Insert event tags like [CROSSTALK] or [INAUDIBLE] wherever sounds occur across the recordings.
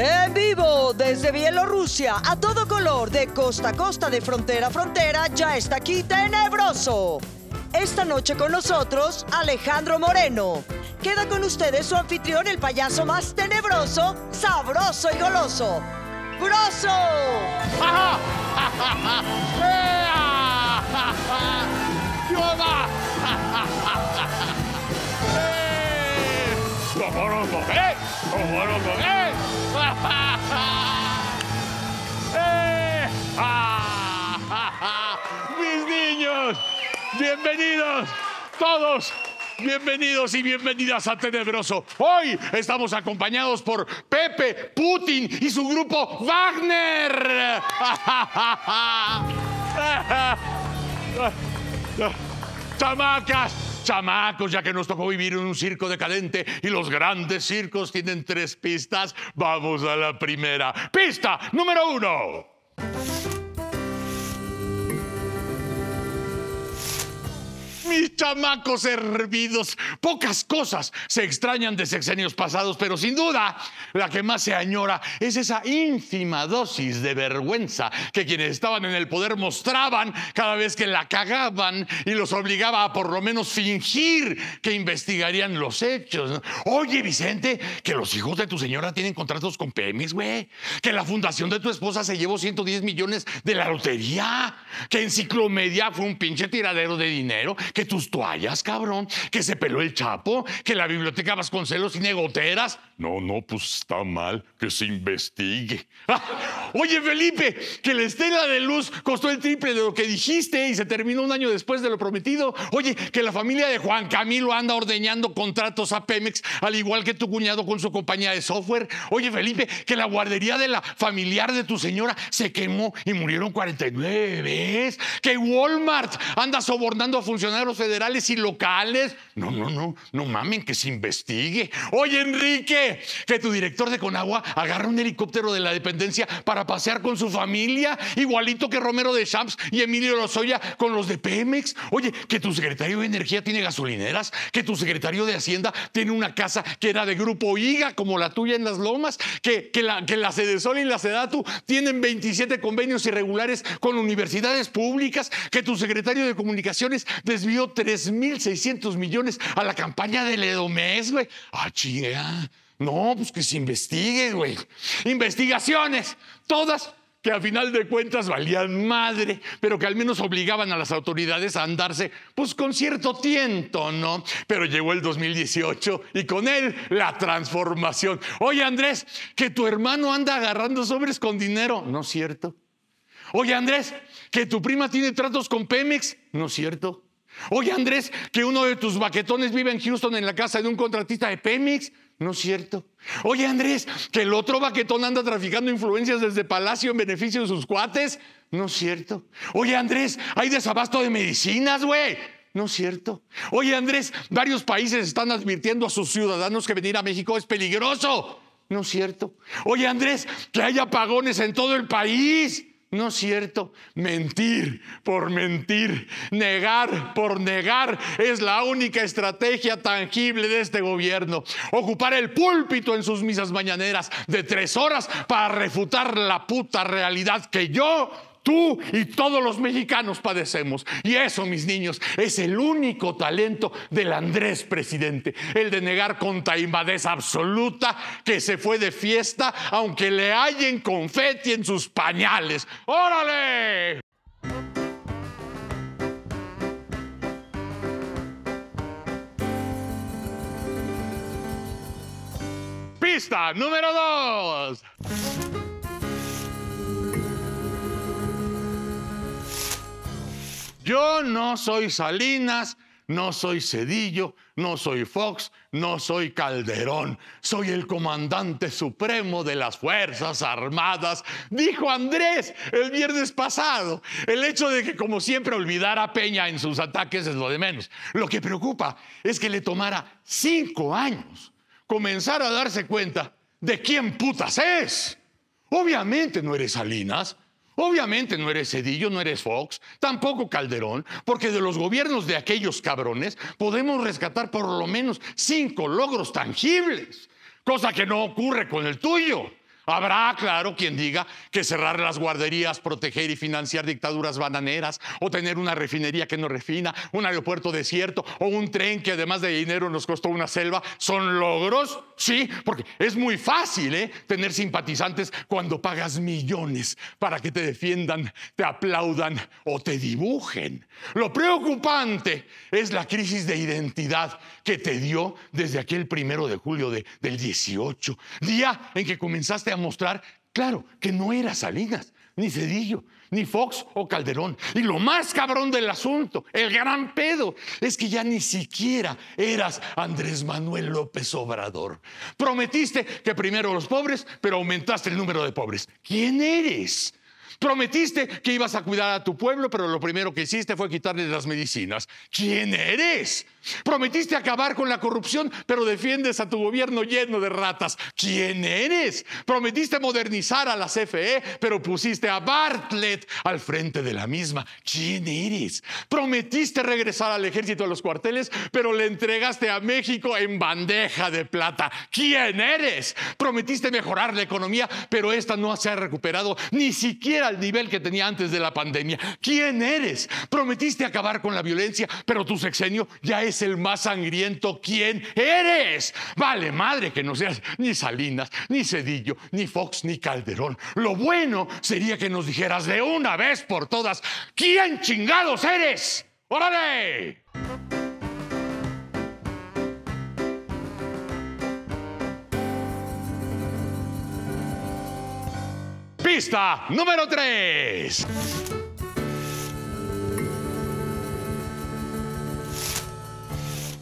En vivo desde Bielorrusia, a todo color, de costa a costa, de frontera a frontera, ya está aquí Tenebroso. Esta noche con nosotros, Alejandro Moreno. Queda con ustedes su anfitrión, el payaso más tenebroso, sabroso y goloso. ¡Broso! [LAUGHS] [LAUGHS] [LAUGHS] Eh, ah, [LAUGHS] ¡Mis niños! ¡Bienvenidos todos! Bienvenidos y bienvenidas a Tenebroso. Hoy estamos acompañados por Pepe, Putin y su grupo Wagner. ¡Chamacas! [LAUGHS] chamacos, ya que nos tocó vivir en un circo decadente y los grandes circos tienen tres pistas, vamos a la primera. Pista número uno. Mis chamacos hervidos. Pocas cosas se extrañan de sexenios pasados, pero sin duda la que más se añora es esa ínfima dosis de vergüenza que quienes estaban en el poder mostraban cada vez que la cagaban y los obligaba a por lo menos fingir que investigarían los hechos. Oye, Vicente, que los hijos de tu señora tienen contratos con Pemex, güey. Que la fundación de tu esposa se llevó 110 millones de la lotería. Que Enciclomedia fue un pinche tiradero de dinero que tus toallas, cabrón, que se peló el Chapo, que la biblioteca Vasconcelos tiene goteras. No, no, pues está mal que se investigue. Ah, oye, Felipe, que la estela de luz costó el triple de lo que dijiste y se terminó un año después de lo prometido. Oye, que la familia de Juan Camilo anda ordeñando contratos a Pemex, al igual que tu cuñado con su compañía de software. Oye, Felipe, que la guardería de la familiar de tu señora se quemó y murieron 49 Que Walmart anda sobornando a funcionarios los federales y locales. No, no, no, no mamen, que se investigue. Oye, Enrique, que tu director de Conagua agarra un helicóptero de la dependencia para pasear con su familia, igualito que Romero de Champs y Emilio Lozoya con los de Pemex. Oye, que tu secretario de Energía tiene gasolineras, que tu secretario de Hacienda tiene una casa que era de Grupo IGA, como la tuya en Las Lomas, que, la, que la y la Sedatu tienen 27 convenios irregulares con universidades públicas, que tu secretario de Comunicaciones desvía 3.600 millones a la campaña de Edomés, güey. Ah, chinga. Ah. No, pues que se investigue, güey. Investigaciones, todas que a final de cuentas valían madre, pero que al menos obligaban a las autoridades a andarse, pues con cierto tiento, ¿no? Pero llegó el 2018 y con él la transformación. Oye, Andrés, que tu hermano anda agarrando sobres con dinero, ¿no es cierto? Oye, Andrés, que tu prima tiene tratos con Pemex, ¿no es cierto? Oye, Andrés, que uno de tus baquetones vive en Houston en la casa de un contratista de Pemex. No es cierto. Oye, Andrés, que el otro baquetón anda traficando influencias desde Palacio en beneficio de sus cuates. No es cierto. Oye, Andrés, hay desabasto de medicinas, güey. No es cierto. Oye, Andrés, varios países están advirtiendo a sus ciudadanos que venir a México es peligroso. No es cierto. Oye, Andrés, que hay apagones en todo el país. No es cierto. Mentir por mentir, negar por negar es la única estrategia tangible de este gobierno. Ocupar el púlpito en sus misas mañaneras de tres horas para refutar la puta realidad que yo Tú y todos los mexicanos padecemos. Y eso, mis niños, es el único talento del Andrés presidente, el de negar con Taimbadez absoluta que se fue de fiesta aunque le hallen confeti en sus pañales. ¡Órale! Pista número 2. Yo no soy Salinas, no soy Cedillo, no soy Fox, no soy Calderón, soy el comandante supremo de las Fuerzas Armadas, dijo Andrés el viernes pasado. El hecho de que como siempre olvidara a Peña en sus ataques es lo de menos. Lo que preocupa es que le tomara cinco años comenzar a darse cuenta de quién putas es. Obviamente no eres Salinas, Obviamente no eres Cedillo, no eres Fox, tampoco Calderón, porque de los gobiernos de aquellos cabrones podemos rescatar por lo menos cinco logros tangibles, cosa que no ocurre con el tuyo. Habrá, claro, quien diga que cerrar las guarderías, proteger y financiar dictaduras bananeras, o tener una refinería que no refina, un aeropuerto desierto, o un tren que además de dinero nos costó una selva, son logros. Sí, porque es muy fácil ¿eh? tener simpatizantes cuando pagas millones para que te defiendan, te aplaudan o te dibujen. Lo preocupante es la crisis de identidad que te dio desde aquel primero de julio de, del 18, día en que comenzaste mostrar, claro, que no era Salinas, ni Cedillo, ni Fox o Calderón. Y lo más cabrón del asunto, el gran pedo, es que ya ni siquiera eras Andrés Manuel López Obrador. Prometiste que primero los pobres, pero aumentaste el número de pobres. ¿Quién eres? Prometiste que ibas a cuidar a tu pueblo, pero lo primero que hiciste fue quitarle las medicinas. ¿Quién eres? Prometiste acabar con la corrupción, pero defiendes a tu gobierno lleno de ratas. ¿Quién eres? Prometiste modernizar a la CFE, pero pusiste a Bartlett al frente de la misma. ¿Quién eres? Prometiste regresar al ejército a los cuarteles, pero le entregaste a México en bandeja de plata. ¿Quién eres? Prometiste mejorar la economía, pero esta no se ha recuperado ni siquiera al nivel que tenía antes de la pandemia. ¿Quién eres? Prometiste acabar con la violencia, pero tu sexenio ya es el más sangriento, ¿quién eres? Vale, madre que no seas ni Salinas, ni Cedillo, ni Fox, ni Calderón. Lo bueno sería que nos dijeras de una vez por todas, ¿quién chingados eres? ¡Órale! Pista número 3.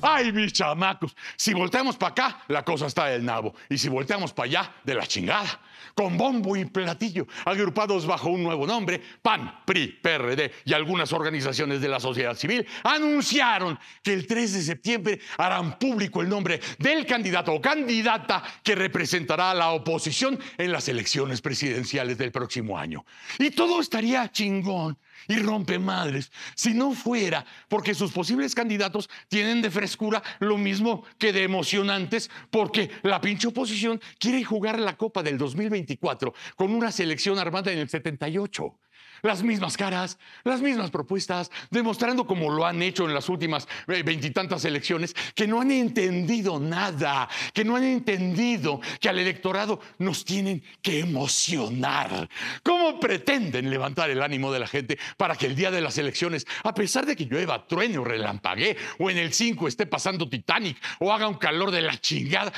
¡Ay, mis chamacos! Si volteamos para acá, la cosa está del nabo. Y si volteamos para allá, de la chingada con bombo y platillo, agrupados bajo un nuevo nombre, PAN, PRI, PRD y algunas organizaciones de la sociedad civil, anunciaron que el 3 de septiembre harán público el nombre del candidato o candidata que representará a la oposición en las elecciones presidenciales del próximo año. Y todo estaría chingón y rompe madres. Si no fuera porque sus posibles candidatos tienen de frescura lo mismo que de emocionantes, porque la pinche oposición quiere jugar la Copa del 2020 24 con una selección armada en el 78. Las mismas caras, las mismas propuestas, demostrando como lo han hecho en las últimas eh, veintitantas elecciones, que no han entendido nada, que no han entendido que al electorado nos tienen que emocionar. ¿Cómo pretenden levantar el ánimo de la gente para que el día de las elecciones, a pesar de que llueva, truene o relampague o en el 5 esté pasando Titanic, o haga un calor de la chingada,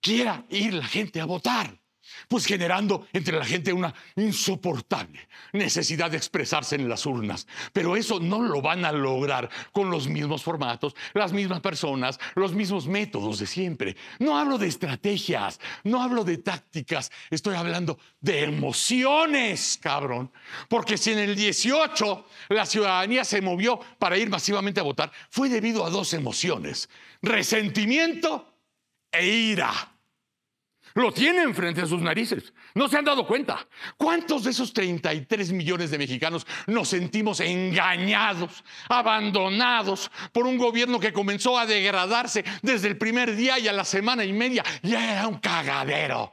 quiera ir la gente a votar? pues generando entre la gente una insoportable necesidad de expresarse en las urnas. Pero eso no lo van a lograr con los mismos formatos, las mismas personas, los mismos métodos de siempre. No hablo de estrategias, no hablo de tácticas, estoy hablando de emociones, cabrón. Porque si en el 18 la ciudadanía se movió para ir masivamente a votar, fue debido a dos emociones, resentimiento e ira. Lo tienen frente a sus narices. No se han dado cuenta. ¿Cuántos de esos 33 millones de mexicanos nos sentimos engañados, abandonados por un gobierno que comenzó a degradarse desde el primer día y a la semana y media? Ya era un cagadero.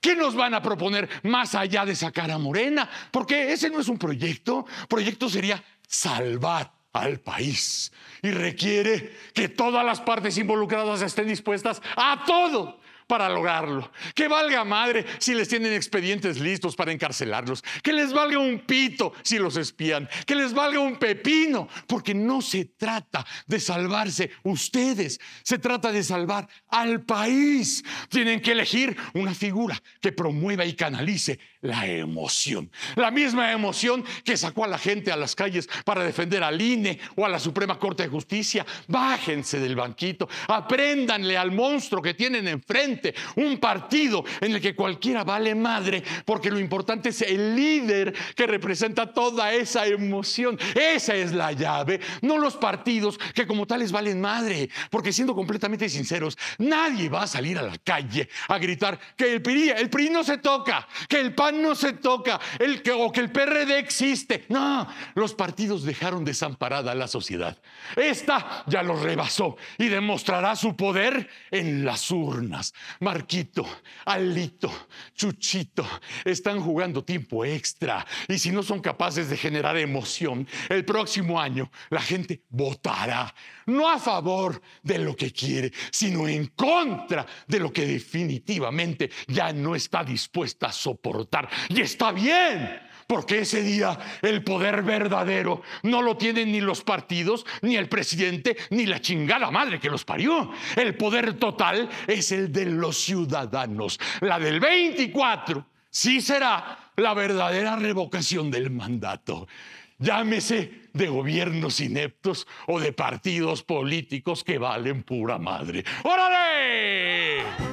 ¿Qué nos van a proponer más allá de sacar a Morena? Porque ese no es un proyecto. Proyecto sería salvar al país y requiere que todas las partes involucradas estén dispuestas a todo para lograrlo. Que valga madre si les tienen expedientes listos para encarcelarlos. Que les valga un pito si los espían. Que les valga un pepino, porque no se trata de salvarse ustedes, se trata de salvar al país. Tienen que elegir una figura que promueva y canalice la emoción. La misma emoción que sacó a la gente a las calles para defender al INE o a la Suprema Corte de Justicia. Bájense del banquito, apréndanle al monstruo que tienen enfrente un partido en el que cualquiera vale madre, porque lo importante es el líder que representa toda esa emoción. Esa es la llave, no los partidos que como tales valen madre, porque siendo completamente sinceros, nadie va a salir a la calle a gritar que el PRI, el PRI no se toca, que el PAN no se toca, el que, o que el PRD existe. No, los partidos dejaron desamparada a la sociedad. Esta ya lo rebasó y demostrará su poder en las urnas. Marquito, Alito, Chuchito están jugando tiempo extra y si no son capaces de generar emoción, el próximo año la gente votará no a favor de lo que quiere, sino en contra de lo que definitivamente ya no está dispuesta a soportar. Y está bien porque ese día el poder verdadero no lo tienen ni los partidos, ni el presidente, ni la chingada madre que los parió. El poder total es el de los ciudadanos. La del 24 sí será la verdadera revocación del mandato. Llámese de gobiernos ineptos o de partidos políticos que valen pura madre. ¡Órale!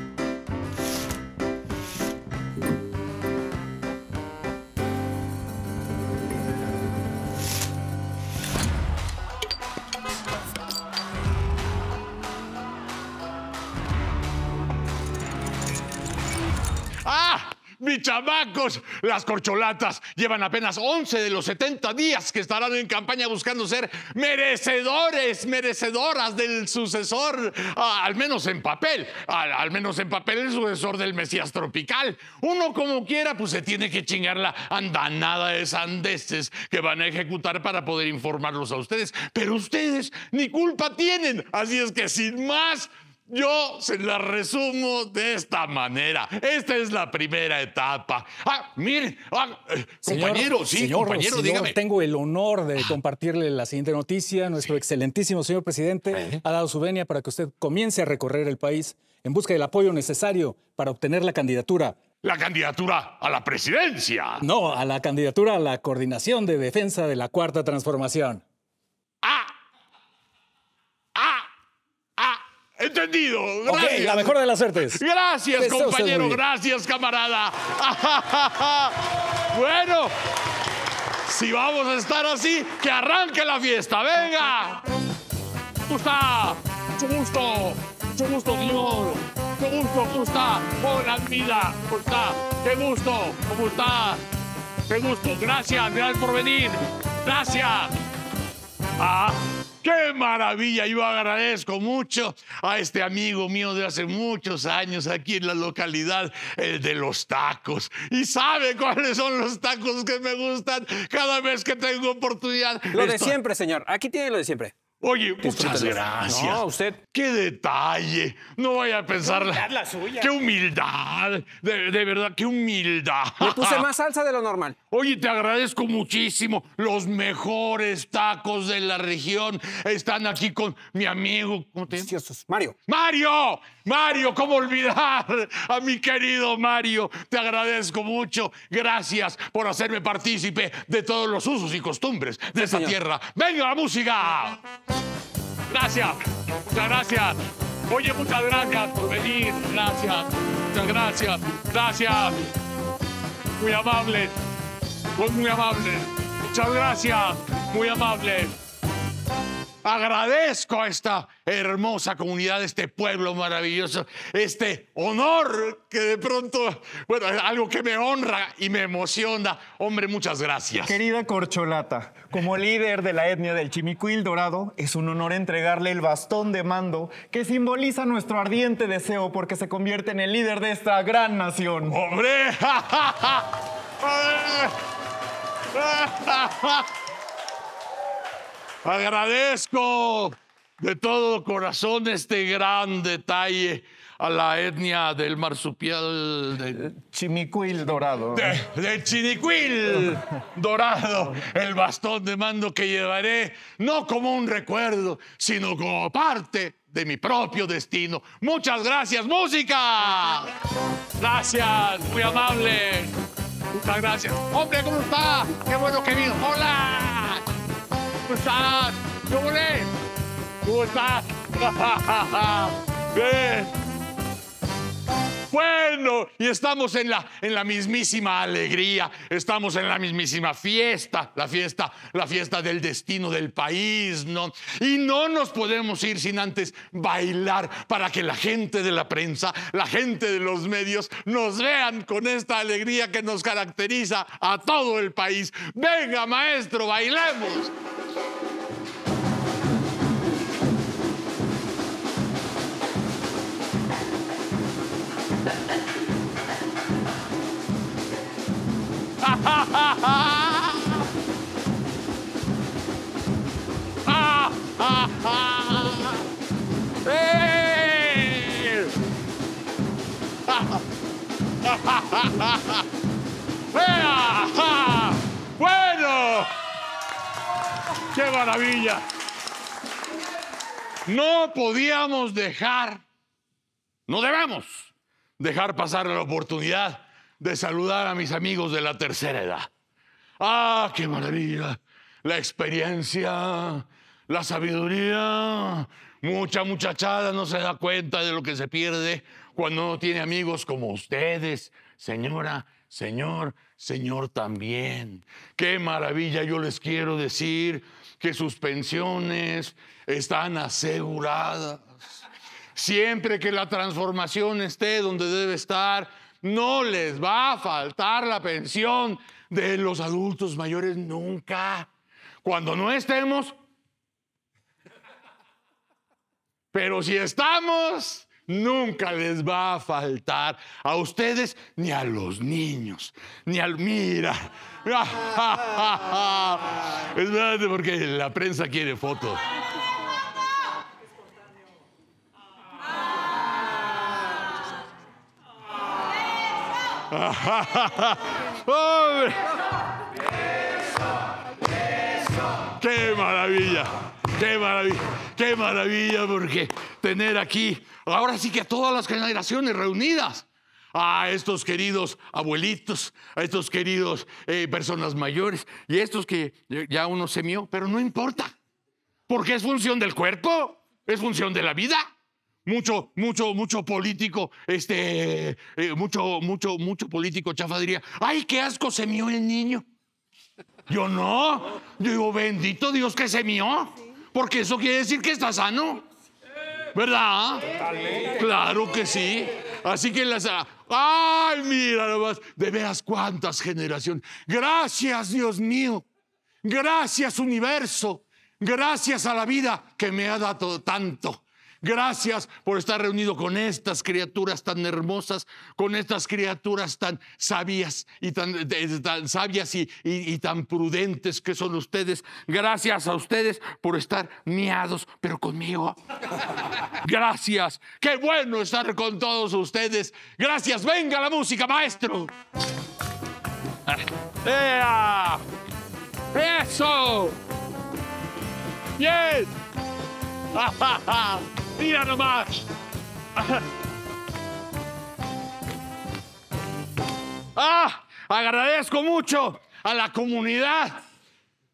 chavacos, las corcholatas llevan apenas 11 de los 70 días que estarán en campaña buscando ser merecedores, merecedoras del sucesor, ah, al menos en papel, al menos en papel el sucesor del Mesías Tropical. Uno como quiera, pues se tiene que chingar la andanada de sandeces que van a ejecutar para poder informarlos a ustedes. Pero ustedes ni culpa tienen. Así es que sin más, yo se la resumo de esta manera. Esta es la primera etapa. Ah, mire, ah, eh, compañero, sí, compañero, señor, Tengo el honor de ah. compartirle la siguiente noticia. Nuestro excelentísimo señor presidente eh. ha dado su venia para que usted comience a recorrer el país en busca del apoyo necesario para obtener la candidatura la candidatura a la presidencia. No, a la candidatura a la coordinación de defensa de la cuarta transformación. Ah, Entendido. Gracias. Okay, la mejor de las artes. Gracias, compañero. Gracias, camarada. [LAUGHS] bueno, si vamos a estar así, que arranque la fiesta. Venga. está? Mucho gusto. Mucho gusto, señor. Qué gusto, está? Hola, vida. está? Qué gusto. ¿Cómo está? Qué gusto. Gracias. Gracias por venir. Gracias. Ah. ¡Qué maravilla! Yo agradezco mucho a este amigo mío de hace muchos años aquí en la localidad, el de los tacos. Y sabe cuáles son los tacos que me gustan cada vez que tengo oportunidad. Lo de siempre, señor. Aquí tiene lo de siempre. Oye, pues, muchas gracias. No, usted. Qué detalle. No vaya a pensar. Qué humildad la suya. Qué humildad. De, verdad, qué humildad. Le puse más salsa de lo normal. Oye, te agradezco muchísimo. Los mejores tacos de la región están aquí con mi amigo. ¿Cómo te llamas? Mario. ¡Mario! Mario, ¿cómo olvidar a mi querido Mario? Te agradezco mucho. Gracias por hacerme partícipe de todos los usos y costumbres de esta tierra. ¡Venga la música! Gracias, muchas gracias. Oye, muchas gracias por venir. Gracias, muchas gracias. Gracias. Muy amable. Muy, muy amable. Muchas gracias. Muy amable. Agradezco a esta hermosa comunidad, este pueblo maravilloso, este honor que de pronto, bueno, es algo que me honra y me emociona. Hombre, muchas gracias. Querida Corcholata, como líder de la etnia del Chimicuil Dorado, es un honor entregarle el bastón de mando que simboliza nuestro ardiente deseo porque se convierte en el líder de esta gran nación. ¡Hombre! [LAUGHS] [LAUGHS] Agradezco de todo corazón este gran detalle a la etnia del marsupial de... Eh, Chimicuil dorado. De, de dorado, el bastón de mando que llevaré, no como un recuerdo, sino como parte de mi propio destino. Muchas gracias, música. Gracias, muy amable. Muchas gracias. Hombre, ¿cómo está? Qué bueno que vino. Hola. Prasad, doing it. Going back. Good. bueno y estamos en la, en la mismísima alegría, estamos en la mismísima fiesta, la fiesta, la fiesta del destino del país, ¿no? Y no nos podemos ir sin antes bailar para que la gente de la prensa, la gente de los medios nos vean con esta alegría que nos caracteriza a todo el país. Venga, maestro, bailemos. ¡Bueno! ¡Qué maravilla! No podíamos dejar, no debemos dejar pasar la oportunidad de saludar a mis amigos de la tercera edad. ¡Ah, qué maravilla! La experiencia, la sabiduría. Mucha muchachada no se da cuenta de lo que se pierde cuando no tiene amigos como ustedes, señora, señor, señor también. ¡Qué maravilla! Yo les quiero decir que sus pensiones están aseguradas. Siempre que la transformación esté donde debe estar, no les va a faltar la pensión de los adultos mayores nunca. Cuando no estemos. Pero si estamos, nunca les va a faltar a ustedes ni a los niños, ni al mira. [LAUGHS] verdad porque la prensa quiere fotos. [LAUGHS] ¡Hombre! ¡Qué maravilla! ¡Qué maravilla! ¡Qué maravilla! Porque tener aquí, ahora sí que a todas las generaciones reunidas, a estos queridos abuelitos, a estos queridos eh, personas mayores y estos que eh, ya uno se mió, pero no importa, porque es función del cuerpo, es función de la vida mucho, mucho, mucho político, este, eh, mucho, mucho, mucho político chafa diría, ay, qué asco se mió el niño. Yo no, yo digo, bendito Dios que se mió, porque eso quiere decir que está sano. ¿Verdad? Claro que sí. Así que las... ¡Ay, mira nomás! De veras cuántas generaciones. Gracias, Dios mío. Gracias, universo. Gracias a la vida que me ha dado tanto. Gracias por estar reunido con estas criaturas tan hermosas, con estas criaturas tan sabias y tan, sabias y, tan prudentes que son ustedes. Gracias a ustedes por estar miados, pero conmigo. Gracias. Qué bueno estar con todos ustedes. Gracias. Venga la música, maestro. ¡Eso! ¡Bien! [LAUGHS] ¡Mira nomás! [LAUGHS] ¡Ah! Agradezco mucho a la comunidad,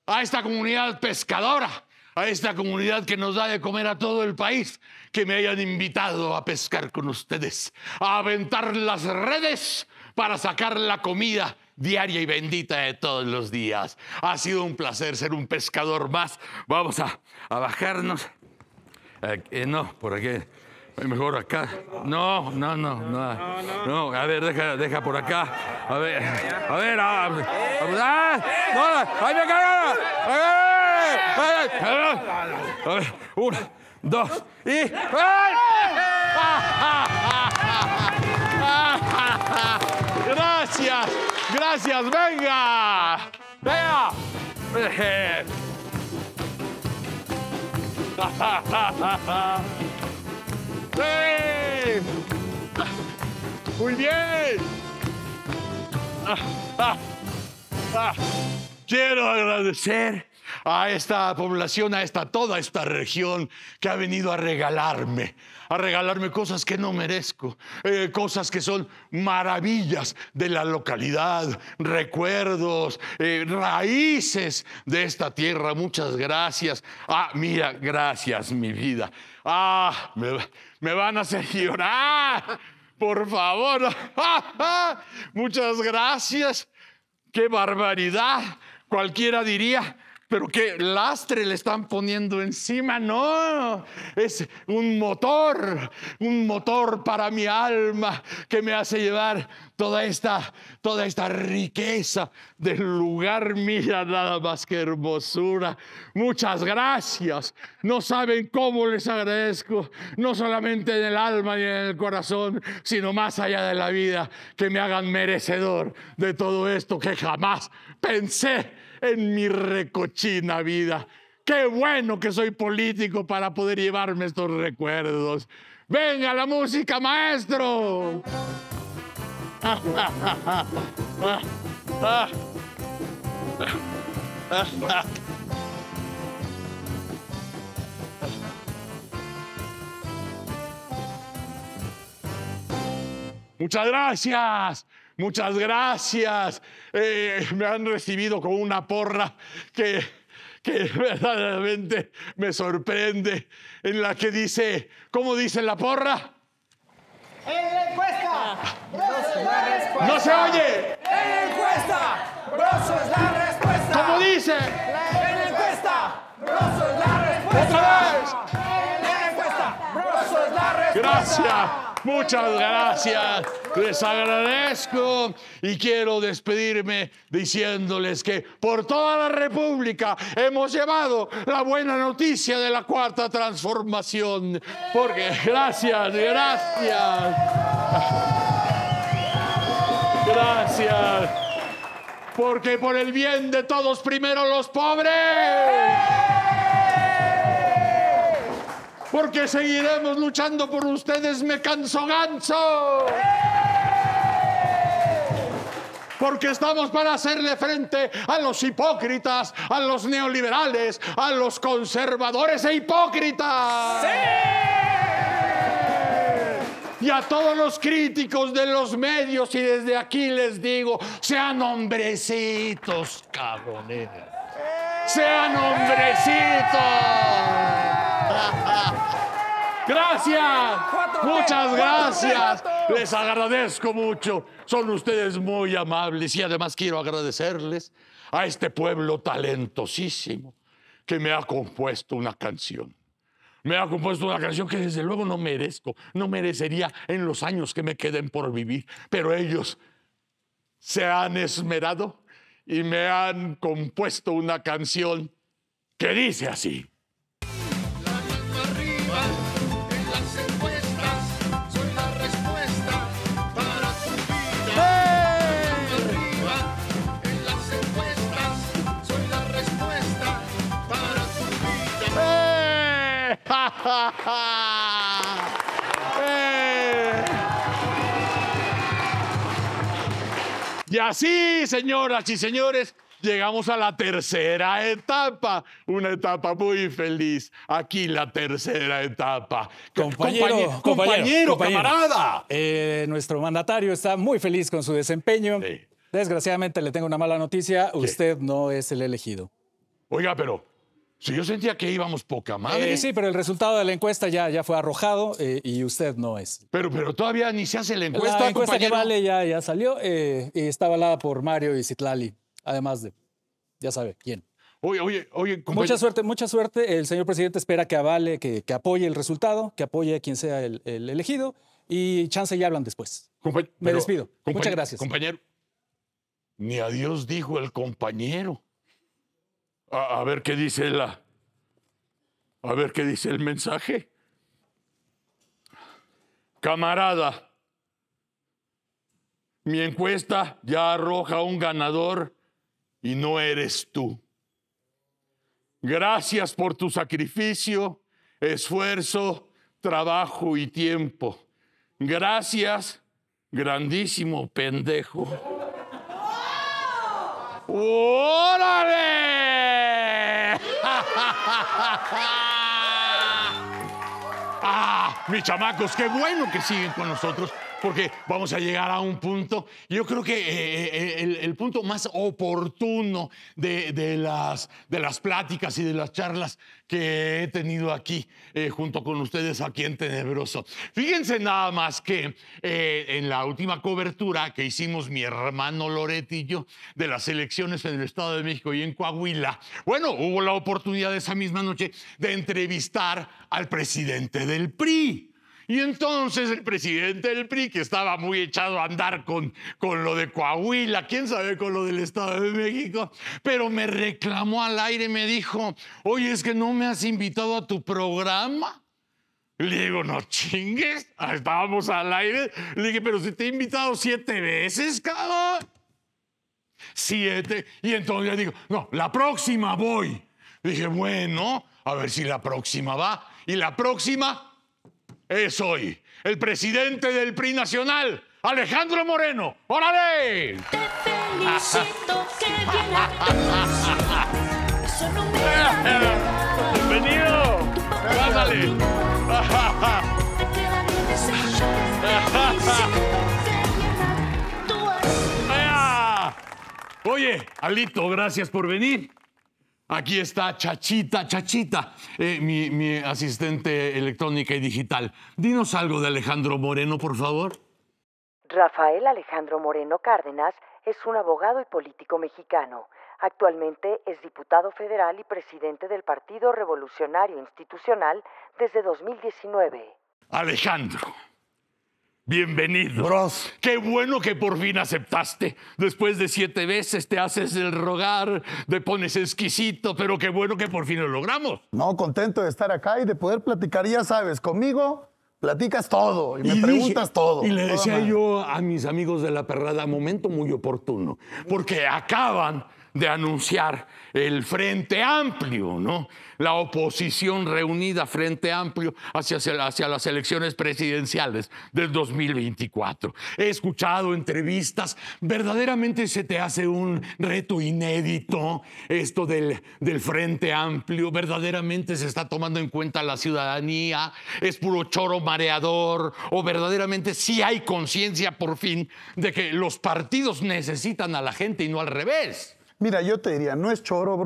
a esta comunidad pescadora, a esta comunidad que nos da de comer a todo el país, que me hayan invitado a pescar con ustedes, a aventar las redes para sacar la comida diaria y bendita de todos los días. Ha sido un placer ser un pescador más. Vamos a, a bajarnos no, por aquí. Mejor acá. No, no, no, no. No, a ver, deja, deja por acá. A ver, a ver. abre. ¡Ah! ¡No! ¡Ahí me cagaron! A ver, uno, dos y... ¡Gracias! ¡Gracias! ¡Venga! ¡Venga! ¡Sí! [LAUGHS] ¡Muy bien! [LAUGHS] Quiero agradecer a esta población, a esta, toda esta región que ha venido a regalarme, a regalarme cosas que no merezco, eh, cosas que son maravillas de la localidad, recuerdos, eh, raíces de esta tierra. Muchas gracias. Ah, mira, gracias mi vida. Ah, me, me van a hacer llorar. Por favor. [LAUGHS] Muchas gracias. Qué barbaridad. Cualquiera diría, pero qué lastre le están poniendo encima, no. Es un motor, un motor para mi alma que me hace llevar toda esta, toda esta riqueza del lugar. Mira nada más que hermosura. Muchas gracias. No saben cómo les agradezco, no solamente en el alma y en el corazón, sino más allá de la vida, que me hagan merecedor de todo esto que jamás pensé en mi recochina vida. Qué bueno que soy político para poder llevarme estos recuerdos. Venga la música, maestro. Muchas gracias muchas gracias, eh, me han recibido con una porra que, que [LAUGHS] verdaderamente me sorprende, en la que dice, ¿cómo dice la porra? En la encuesta. Broso es la respuesta. No se oye. En la encuesta. Broso es la respuesta. ¿Cómo dice? En la encuesta. Broso es la respuesta. Otra vez. En la encuesta. Broso es la respuesta. Gracias. Muchas gracias. Les agradezco y quiero despedirme diciéndoles que por toda la República hemos llevado la buena noticia de la cuarta transformación. Porque gracias, gracias. Gracias. Porque por el bien de todos, primero los pobres porque seguiremos luchando por ustedes, me canso ganso. Porque estamos para hacerle frente a los hipócritas, a los neoliberales, a los conservadores e hipócritas. Y a todos los críticos de los medios, y desde aquí les digo, sean hombrecitos, cabrones. Sean hombrecitos. Gracias. Muchas gracias. Les agradezco mucho. Son ustedes muy amables y además quiero agradecerles a este pueblo talentosísimo que me ha compuesto una canción. Me ha compuesto una canción que desde luego no merezco, no merecería en los años que me queden por vivir, pero ellos se han esmerado y me han compuesto una canción que dice así. [LAUGHS] Eh. Y así, señoras y señores, llegamos a la tercera etapa, una etapa muy feliz. Aquí la tercera etapa. Compañero, compañero, camarada. Eh, nuestro mandatario está muy feliz con su desempeño. Desgraciadamente le tengo una mala noticia, usted no es el elegido. Oiga, pero si yo sentía que íbamos poca madre. Eh, sí, pero el resultado de la encuesta ya, ya fue arrojado eh, y usted no es. Pero, pero todavía ni se hace la encuesta. La encuesta que vale ya, ya salió eh, y está avalada por Mario y Citlali, además de, ya sabe, quién. Oye, oye, oye. Compañero. Mucha suerte, mucha suerte. El señor presidente espera que avale, que, que apoye el resultado, que apoye a quien sea el, elegido y chance ya hablan después. Me despido. Muchas gracias. Compañero, ni adiós dijo el compañero. A, ver qué dice la. A ver qué dice el mensaje. Camarada, mi encuesta ya arroja un ganador y no eres tú. Gracias por tu sacrificio, esfuerzo, trabajo y tiempo. Gracias, grandísimo pendejo. ¡Órale! mis chamacos, qué bueno que siguen con nosotros porque vamos a llegar a un punto, yo creo que eh, eh, eh, el, punto más oportuno de, las, de las pláticas y de las charlas que he tenido aquí junto con ustedes aquí en Tenebroso. Fíjense nada más que en la última cobertura que hicimos mi hermano Loretti y yo de las elecciones en el Estado de México y en Coahuila, bueno, hubo la oportunidad esa misma noche de entrevistar al presidente del PRI. Y entonces el presidente del PRI, que estaba muy echado a andar con, con lo de Coahuila, quién sabe con lo del Estado de México, pero me reclamó al aire, me dijo, oye, es que no me has invitado a tu programa. Le digo, no chingues, estábamos al aire. Le dije, pero si te he invitado siete veces, cabrón. Siete. Y entonces le digo, no, la próxima voy. Le dije, bueno, a ver si la próxima va. Y la próxima es hoy el presidente del PRI Nacional, Alejandro Moreno. ¡Órale! Te felicito, me Bienvenido. [LAUGHS] Oye, Alito, gracias por venir. Aquí está Chachita, Chachita, eh, mi asistente electrónica y digital. Dinos algo de Alejandro Moreno, por favor. Rafael Alejandro Moreno Cárdenas es un abogado y político mexicano. Actualmente es diputado federal y presidente del Partido Revolucionario Institucional desde 2019. Alejandro, Bienvenido. Qué bueno que por fin aceptaste. Después de siete veces te haces el rogar, te pones exquisito, pero qué bueno que por fin lo logramos. No, contento de estar acá y de poder platicar, ya sabes, conmigo platicas todo y me preguntas todo. Y le decía yo a mis amigos de la perrada, momento muy oportuno, porque acaban de anunciar el Frente Amplio, ¿no? La oposición reunida Frente Amplio hacia, hacia las elecciones presidenciales del 2024. He escuchado entrevistas, verdaderamente se te hace un reto inédito esto del, del Frente Amplio, verdaderamente se está tomando en cuenta la ciudadanía, es puro choro mareador, o verdaderamente sí hay conciencia por fin de que los partidos necesitan a la gente y no al revés. Mira, yo te diría, no es choro,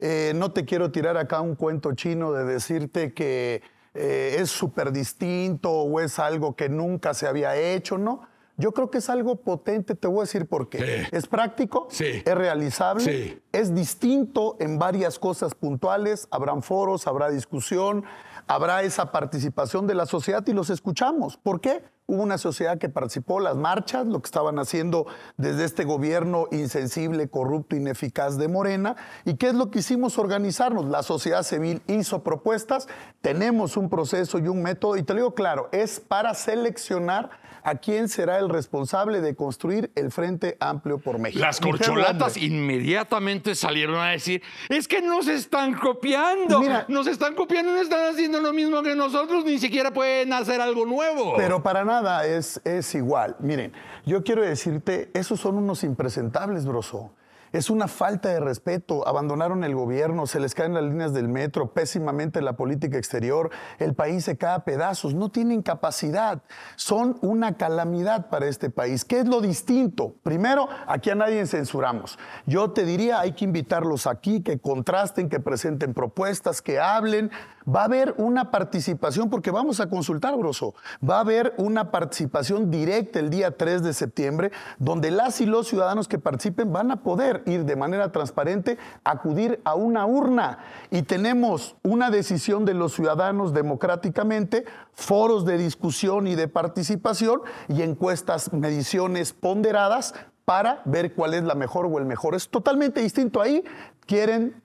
eh, no te quiero tirar acá un cuento chino de decirte que eh, es súper distinto o es algo que nunca se había hecho, ¿no? Yo creo que es algo potente, te voy a decir por qué. Es práctico, sí. es realizable, sí. es distinto en varias cosas puntuales, habrán foros, habrá discusión, habrá esa participación de la sociedad y los escuchamos. ¿Por qué? Hubo una sociedad que participó, las marchas, lo que estaban haciendo desde este gobierno insensible, corrupto, ineficaz de Morena. ¿Y qué es lo que hicimos? Organizarnos. La sociedad civil hizo propuestas, tenemos un proceso y un método, y te lo digo claro, es para seleccionar a quién será el responsable de construir el Frente Amplio por México. Las corcholatas inmediatamente salieron a decir, es que nos están copiando, nos están copiando, no están haciendo lo mismo que nosotros, ni siquiera pueden hacer algo nuevo. Pero para nada es, es igual. Miren, yo quiero decirte, esos son unos impresentables, Broso. Es una falta de respeto. Abandonaron el gobierno, se les caen las líneas del metro, pésimamente la política exterior, el país se cae a pedazos, no tienen capacidad. Son una calamidad para este país. ¿Qué es lo distinto? Primero, aquí a nadie censuramos. Yo te diría, hay que invitarlos aquí, que contrasten, que presenten propuestas, que hablen va a haber una participación, porque vamos a consultar, Grosso, va a haber una participación directa el día 3 de septiembre, donde las y los ciudadanos que participen van a poder ir de manera transparente, acudir a una urna. Y tenemos una decisión de los ciudadanos democráticamente, foros de discusión y de participación y encuestas, mediciones ponderadas para ver cuál es la mejor o el mejor. Es totalmente distinto ahí. Quieren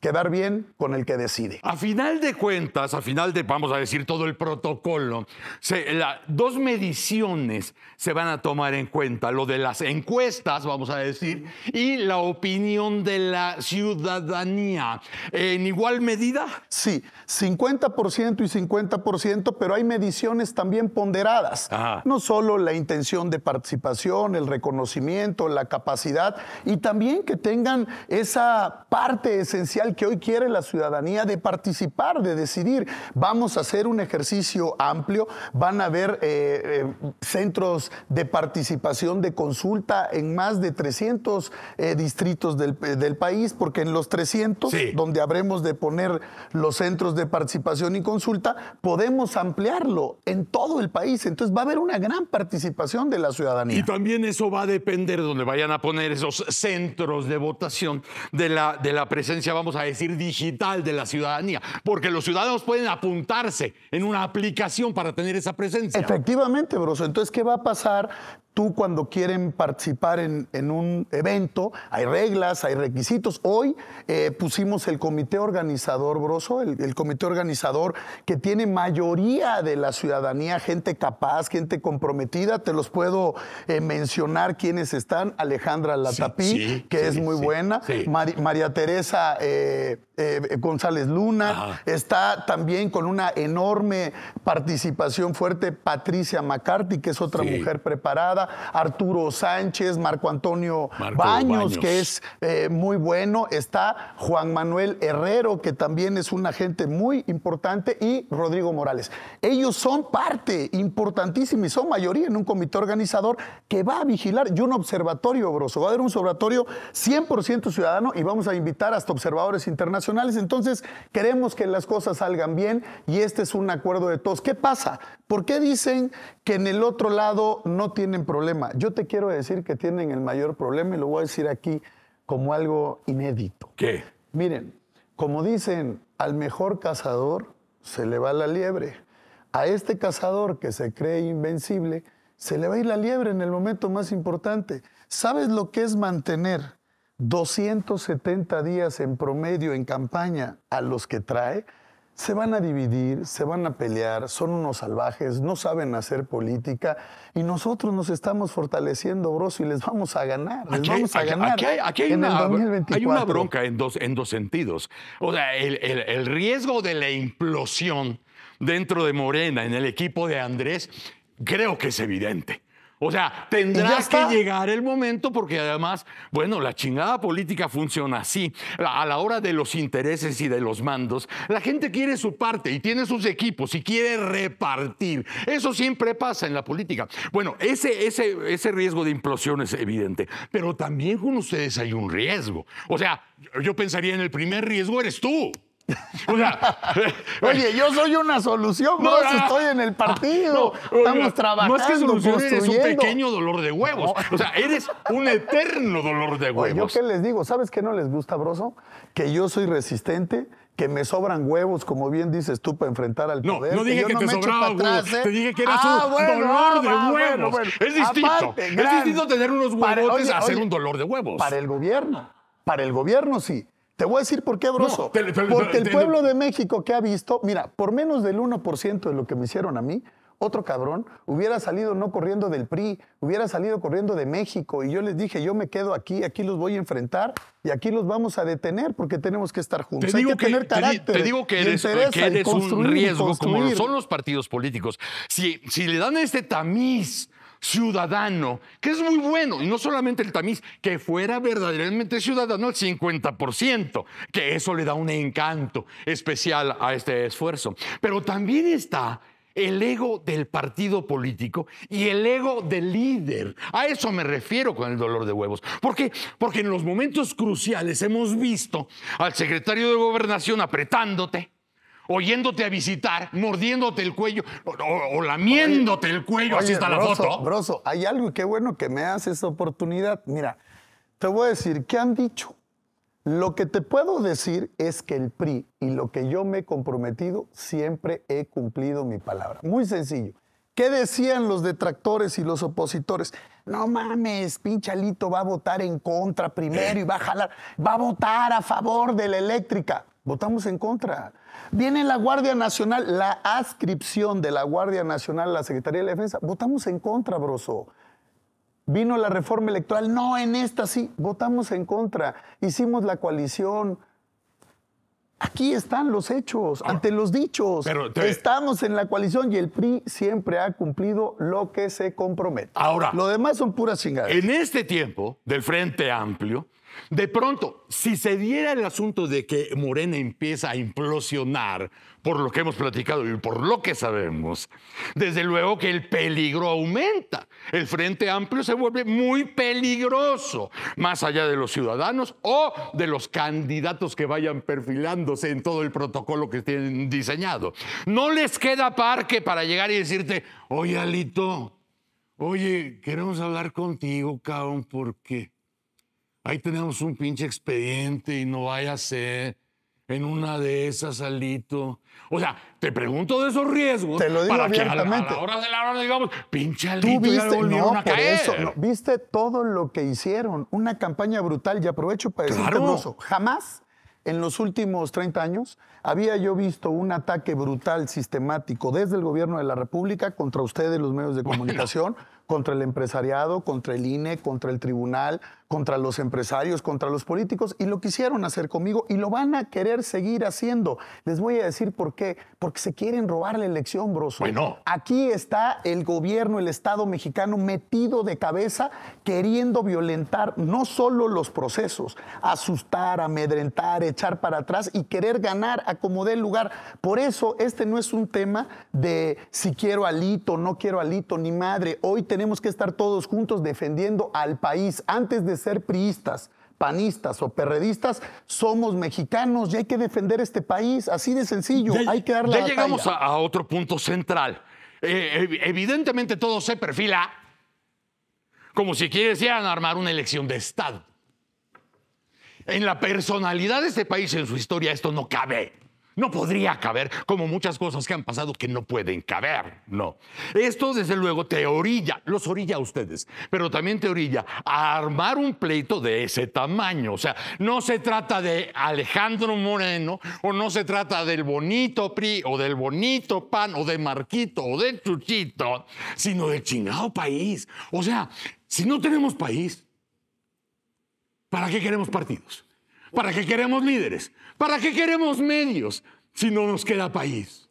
quedar bien con el que decide. A final de cuentas, a final de, vamos a decir, todo el protocolo, dos mediciones se van a tomar en cuenta, lo de las encuestas, vamos a decir, y la opinión de la ciudadanía. ¿En igual medida? Sí, 50% y 50%, pero hay mediciones también ponderadas. No solo la intención de participación, el reconocimiento, la capacidad, y también que tengan esa parte esencial que hoy quiere la ciudadanía de participar, de decidir. Vamos a hacer un ejercicio amplio, van a haber eh, eh, centros de participación, de consulta en más de 300 eh, distritos del, país, porque en los 300, donde habremos de poner los centros de participación y consulta, podemos ampliarlo en todo el país. Entonces va a haber una gran participación de la ciudadanía. Y también eso va a depender donde vayan a poner esos centros de votación de la, de la presencia, vamos a decir digital de la ciudadanía, porque los ciudadanos pueden apuntarse en una aplicación para tener esa presencia. Efectivamente, Broso. Entonces, ¿qué va a pasar Tú cuando quieren participar en, un evento, hay reglas, hay requisitos. Hoy eh, pusimos el comité organizador, Broso, el, comité organizador que tiene mayoría de la ciudadanía, gente capaz, gente comprometida. Te los puedo eh, mencionar quienes están. Alejandra Latapí, que es muy buena. María Teresa... Eh, eh, González Luna, está también con una enorme participación fuerte Patricia McCarthy, que es otra mujer preparada, Arturo Sánchez, Marco Antonio Baños, que es eh, muy bueno, está Juan Manuel Herrero, que también es un agente muy importante, y Rodrigo Morales. Ellos son parte importantísima y son mayoría en un comité organizador que va a vigilar y un observatorio, grosso, va a haber un observatorio 100% ciudadano y vamos a invitar hasta observadores internacionales entonces, queremos que las cosas salgan bien y este es un acuerdo de todos. ¿Qué pasa? ¿Por qué dicen que en el otro lado no tienen problema? Yo te quiero decir que tienen el mayor problema y lo voy a decir aquí como algo inédito. ¿Qué? Miren, como dicen, al mejor cazador se le va la liebre. A este cazador que se cree invencible, se le va a ir la liebre en el momento más importante. ¿Sabes lo que es mantener 270 días en promedio en campaña a los que trae, se van a dividir, se van a pelear, son unos salvajes, no saben hacer política y nosotros nos estamos fortaleciendo, Grosso, y les vamos a ganar, les vamos a ganar. Aquí hay, una, bronca en dos, en dos sentidos. O sea, el riesgo de la implosión dentro de Morena, en el equipo de Andrés, creo que es evidente. O sea, tendrás que llegar el momento porque además, bueno, la chingada política funciona así. A la hora de los intereses y de los mandos, la gente quiere su parte y tiene sus equipos y quiere repartir. Eso siempre pasa en la política. Bueno, ese, ese, ese riesgo de implosión es evidente, pero también con ustedes hay un riesgo. O sea, yo pensaría en el primer riesgo eres tú. O sea, [LAUGHS] oye, yo soy una solución, no, ah, estoy en el partido. estamos trabajando. No es que solución eres un pequeño dolor de huevos. O sea, eres un eterno dolor de huevos. Oye, yo qué les digo, ¿sabes qué no les gusta, Broso? Que yo soy resistente, que me sobran huevos, como bien dices tú, para enfrentar al poder. No, no dije que, te sobraban ¿eh? te dije que era ah, un dolor de ah, huevos. Es distinto. es distinto tener unos huevotes a hacer un dolor de huevos. Para el gobierno, para el gobierno sí, te voy a decir por qué, Broso. Porque el pueblo de México que ha visto, mira, por menos del 1% de lo que me hicieron a mí, otro cabrón hubiera salido no corriendo del PRI, hubiera salido corriendo de México. Y yo les dije, yo me quedo aquí, aquí los voy a enfrentar y aquí los vamos a detener porque tenemos que estar juntos. Te digo Hay que, tener carácter. Te, digo que eres, un riesgo, como son los partidos políticos. Si, si le dan este tamiz ciudadano, que es muy bueno, y no solamente el tamiz, que fuera verdaderamente ciudadano al 50%, que eso le da un encanto especial a este esfuerzo. Pero también está el ego del partido político y el ego del líder. A eso me refiero con el dolor de huevos. ¿Por Porque en los momentos cruciales hemos visto al secretario de gobernación apretándote, oyéndote a visitar, mordiéndote el cuello o, lamiéndote el cuello, así está la foto. Broso, hay algo que qué bueno que me hace esa oportunidad. Mira, te voy a decir, ¿qué han dicho? Lo que te puedo decir es que el PRI y lo que yo me he comprometido, siempre he cumplido mi palabra. Muy sencillo. ¿Qué decían los detractores y los opositores? No mames, pinchalito va a votar en contra primero y va a jalar, va a votar a favor de la eléctrica. Votamos en contra. Viene la Guardia Nacional, la adscripción de la Guardia Nacional a la Secretaría de la Defensa. Votamos en contra, broso. Vino la reforma electoral, no, en esta sí, votamos en contra. Hicimos la coalición. Aquí están los hechos, ante los dichos. Estamos en la coalición y el PRI siempre ha cumplido lo que se compromete. Ahora. Lo demás son puras chingadas. En este tiempo del Frente Amplio, de pronto, si se diera el asunto de que Morena empieza a implosionar, por lo que hemos platicado y por lo que sabemos, desde luego que el peligro aumenta. El Frente Amplio se vuelve muy peligroso, más allá de los ciudadanos o de los candidatos que vayan perfilándose en todo el protocolo que tienen diseñado. No les queda parque para llegar y decirte, oye, Alito, oye, queremos hablar contigo, cabrón, porque ahí tenemos un pinche expediente y no vaya a ser en una de esas, Alito. O sea, te pregunto de esos riesgos. Te lo digo para a la, hora de la hora digamos, pinche Alito, ¿Tú viste, viste todo lo que hicieron, una campaña brutal y aprovecho para decirte, jamás en los últimos 30 años había yo visto un ataque brutal, sistemático, desde el gobierno de la República contra ustedes, los medios de comunicación, contra el empresariado, contra el INE, contra el tribunal, contra los empresarios, contra los políticos, y lo quisieron hacer conmigo y lo van a querer seguir haciendo. Les voy a decir por qué. Porque se quieren robar la elección, broso. Bueno. Aquí está el gobierno, el Estado mexicano metido de cabeza, queriendo violentar no solo los procesos, asustar, amedrentar, echar para atrás y querer ganar a como lugar. Por eso este no es un tema de si quiero alito, no quiero alito, ni madre. Hoy tenemos tenemos que estar todos juntos defendiendo al país. Antes de ser priistas, panistas o perredistas, somos mexicanos y hay que defender este país, así de sencillo, ya, hay que darle. la llegamos a, otro punto central. Eh, evidentemente todo se perfila como si quisieran armar una elección de Estado. En la personalidad de este país, en su historia, esto no cabe. No podría caber, como muchas cosas que han pasado que no pueden caber, no. Esto, desde luego, te orilla, los orilla a ustedes, pero también te orilla a armar un pleito de ese tamaño. O sea, no se trata de Alejandro Moreno, o no se trata del bonito PRI, o del bonito PAN, o de Marquito, o de Chuchito, sino del chingado país. O sea, si no tenemos país, ¿para qué queremos partidos? ¿Para qué queremos líderes? ¿Para qué queremos medios si no nos queda país?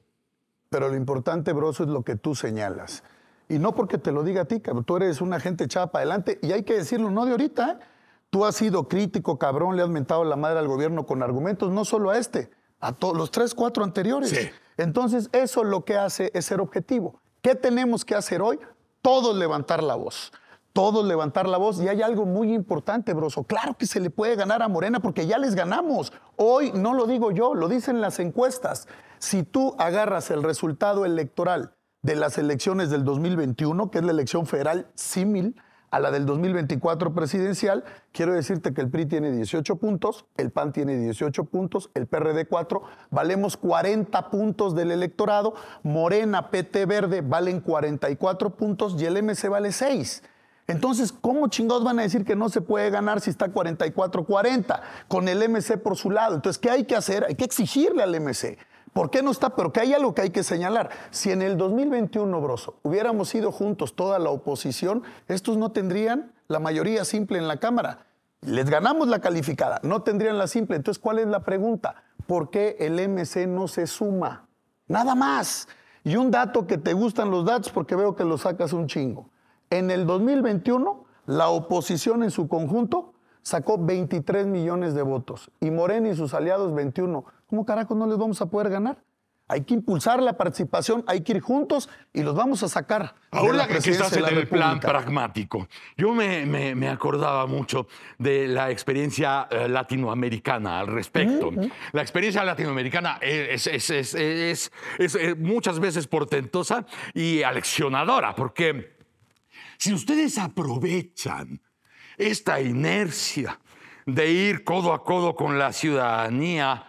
Pero lo importante, Broso, es lo que tú señalas. Y no porque te lo diga a ti, cabrón. Tú eres una gente echada para adelante. Y hay que decirlo, no de ahorita. ¿eh? Tú has sido crítico, cabrón, le has mentado la madre al gobierno con argumentos, no solo a este, a todos los tres, cuatro anteriores. Entonces, eso lo que hace es ser objetivo. ¿Qué tenemos que hacer hoy? Todos levantar la voz todos levantar la voz. Y hay algo muy importante, Broso. Claro que se le puede ganar a Morena porque ya les ganamos. Hoy no lo digo yo, lo dicen las encuestas. Si tú agarras el resultado electoral de las elecciones del 2021, que es la elección federal símil a la del 2024 presidencial, quiero decirte que el PRI tiene 18 puntos, el PAN tiene 18 puntos, el PRD 4, valemos 40 puntos del electorado, Morena, PT Verde valen 44 puntos y el MC vale 6. Entonces, ¿cómo chingados van a decir que no se puede ganar si está 44-40 con el MC por su lado? Entonces, ¿qué hay que hacer? Hay que exigirle al MC. ¿Por qué no está? Pero que hay algo que hay que señalar. Si en el 2021, Broso, hubiéramos ido juntos toda la oposición, estos no tendrían la mayoría simple en la Cámara. Les ganamos la calificada, no tendrían la simple. Entonces, ¿cuál es la pregunta? ¿Por qué el MC no se suma? Nada más. Y un dato que te gustan los datos porque veo que lo sacas un chingo. En el 2021, la oposición en su conjunto sacó 23 millones de votos y Morena y sus aliados 21. ¿Cómo carajo no les vamos a poder ganar? Hay que impulsar la participación, hay que ir juntos y los vamos a sacar. Ahora que estás en el plan pragmático, yo me, acordaba mucho de la experiencia eh, latinoamericana al respecto. La experiencia latinoamericana eh, es eh, muchas veces portentosa y aleccionadora, porque si ustedes aprovechan esta inercia de ir codo a codo con la ciudadanía,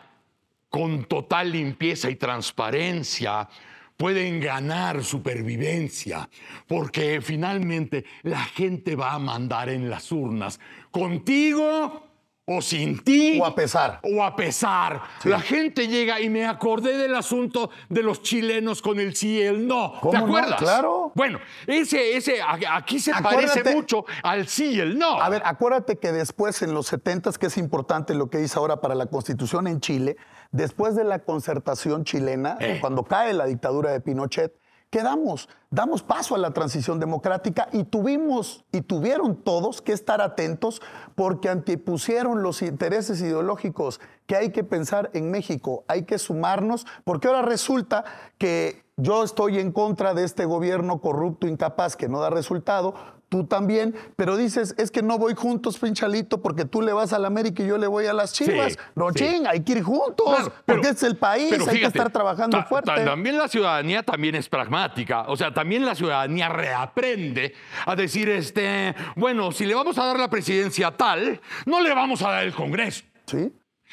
con total limpieza y transparencia, pueden ganar supervivencia, porque finalmente la gente va a mandar en las urnas, contigo o sin ti. O a pesar. O a pesar. La gente llega y me acordé del asunto de los chilenos con el sí y el no. ¿Te acuerdas? Claro. Bueno, ese, ese, aquí se parece mucho al sí y el no. A ver, acuérdate que después en los 70 que es importante lo que dice ahora para la constitución en Chile, después de la concertación chilena, eh. cuando cae la dictadura de Pinochet, ¿qué damos? Damos paso a la transición democrática y tuvimos y tuvieron todos que estar atentos porque antepusieron los intereses ideológicos que hay que pensar en México, hay que sumarnos, porque ahora resulta que yo estoy en contra de este gobierno corrupto, incapaz, que no da resultado, tú también, pero dices, es que no voy juntos, pinchalito porque tú le vas al América y yo le voy a las Chivas. no, ching, hay que ir juntos, porque es el país, hay que estar trabajando fuerte. también la ciudadanía también es pragmática, o sea, también la ciudadanía reaprende a decir, este, bueno, si le vamos a dar la presidencia tal, no le vamos a dar el Congreso. Sí.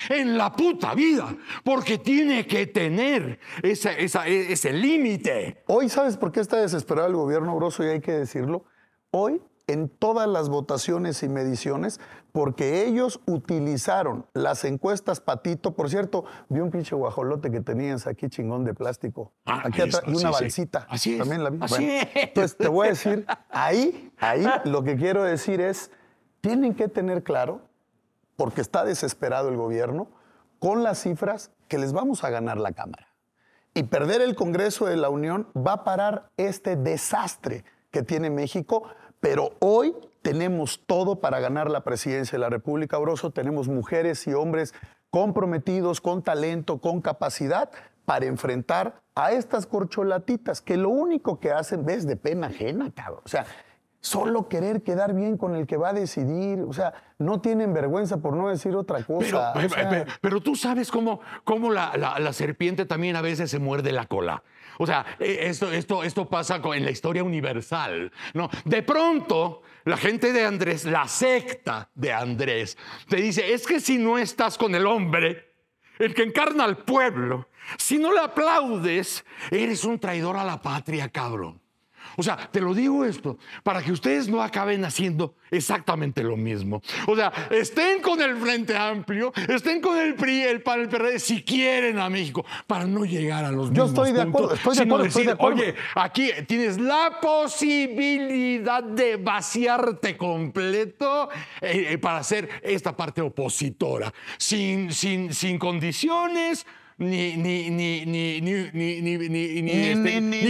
En la puta vida, porque tiene que tener e, ese límite. Hoy, ¿sabes por qué está desesperado el gobierno, Grosso, Y hay que decirlo hoy en todas las votaciones y mediciones porque ellos utilizaron las encuestas patito. Por cierto, vi un pinche guajolote que tenías aquí chingón de plástico. Ah, y una balsita. Así es. la Entonces te voy a decir, ahí, ahí [LAUGHS] lo que quiero decir es, tienen que tener claro, porque está desesperado el gobierno, con las cifras que les vamos a ganar la Cámara. Y perder el Congreso de la Unión va a parar este desastre que tiene México, pero hoy tenemos todo para ganar la presidencia de la República, Broso. Tenemos mujeres y hombres comprometidos, con talento, con capacidad para enfrentar a estas corcholatitas que lo único que hacen es de pena ajena, cabrón. O sea, solo querer quedar bien con el que va a decidir, o sea, no tienen vergüenza por no decir otra cosa. Pero, tú sabes cómo, la, la serpiente también a veces se muerde la cola. O sea, e, esto, esto, esto pasa en la historia universal. ¿no? De pronto, la gente de Andrés, la secta de Andrés, te dice, es que si no estás con el hombre, el que encarna al pueblo, si no le aplaudes, eres un traidor a la patria, cabrón. O sea, te lo digo esto, para que ustedes no acaben haciendo exactamente lo mismo. O sea, estén con el Frente Amplio, estén con el PRI, el PAN, el PRD, si quieren a México, para no llegar a los mismos estoy estoy de acuerdo, estoy de acuerdo. Oye, aquí tienes la posibilidad de vaciarte completo eh, eh, para hacer esta parte opositora, sin, sin, sin condiciones ni, ni, ni,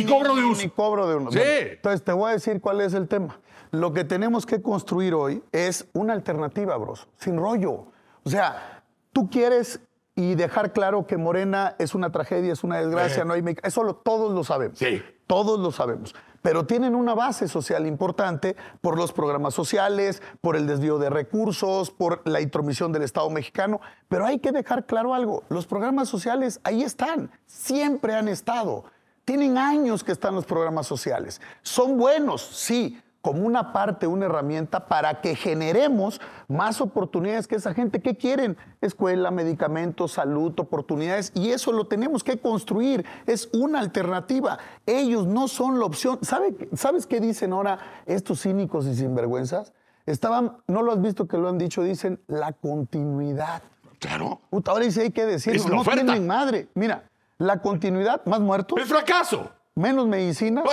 cobro de Ni cobro de uno. entonces, te voy a decir cuál es el tema. Lo que tenemos que construir hoy es una alternativa, bros, sin rollo. O sea, tú quieres y dejar claro que Morena es una tragedia, es una desgracia, no hay... Eso todos lo sabemos. Sí. Todos lo sabemos pero tienen una base social importante por los programas sociales, por el desvío de recursos, por la intromisión del Estado mexicano. Pero hay que dejar claro algo, los programas sociales ahí están, siempre han estado. Tienen años que están los programas sociales. Son buenos, sí, como una parte, una herramienta para que generemos más oportunidades que esa gente ¿Qué quieren, escuela, medicamentos, salud, oportunidades, y eso lo tenemos que construir, es una alternativa, ellos no son la opción. ¿Sabes qué dicen ahora estos cínicos y sinvergüenzas? Estaban, no lo has visto que lo han dicho, dicen la continuidad. Claro. ahora dice, hay que decirlo, no tienen madre. Mira, la continuidad, más muertos. El fracaso menos medicina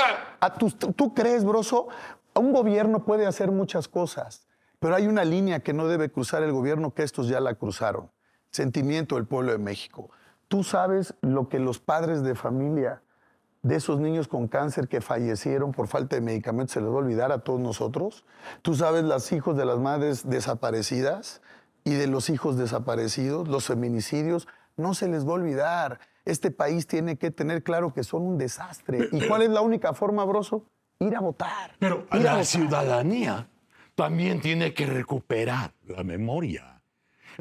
¿Tú, ¿Tú, crees, broso? un gobierno puede hacer muchas cosas, pero hay una línea que no debe cruzar el gobierno que estos ya la cruzaron. Sentimiento del pueblo de México. Tú sabes lo que los padres de familia de esos niños con cáncer que fallecieron por falta de medicamentos se les va a olvidar a todos nosotros. Tú sabes los hijos de las madres desaparecidas y de los hijos desaparecidos, los feminicidios, no se les va a olvidar. Este país tiene que tener claro que son un desastre. ¿Y cuál es la única forma, Broso? ir a votar. Pero la ciudadanía también tiene que recuperar la memoria.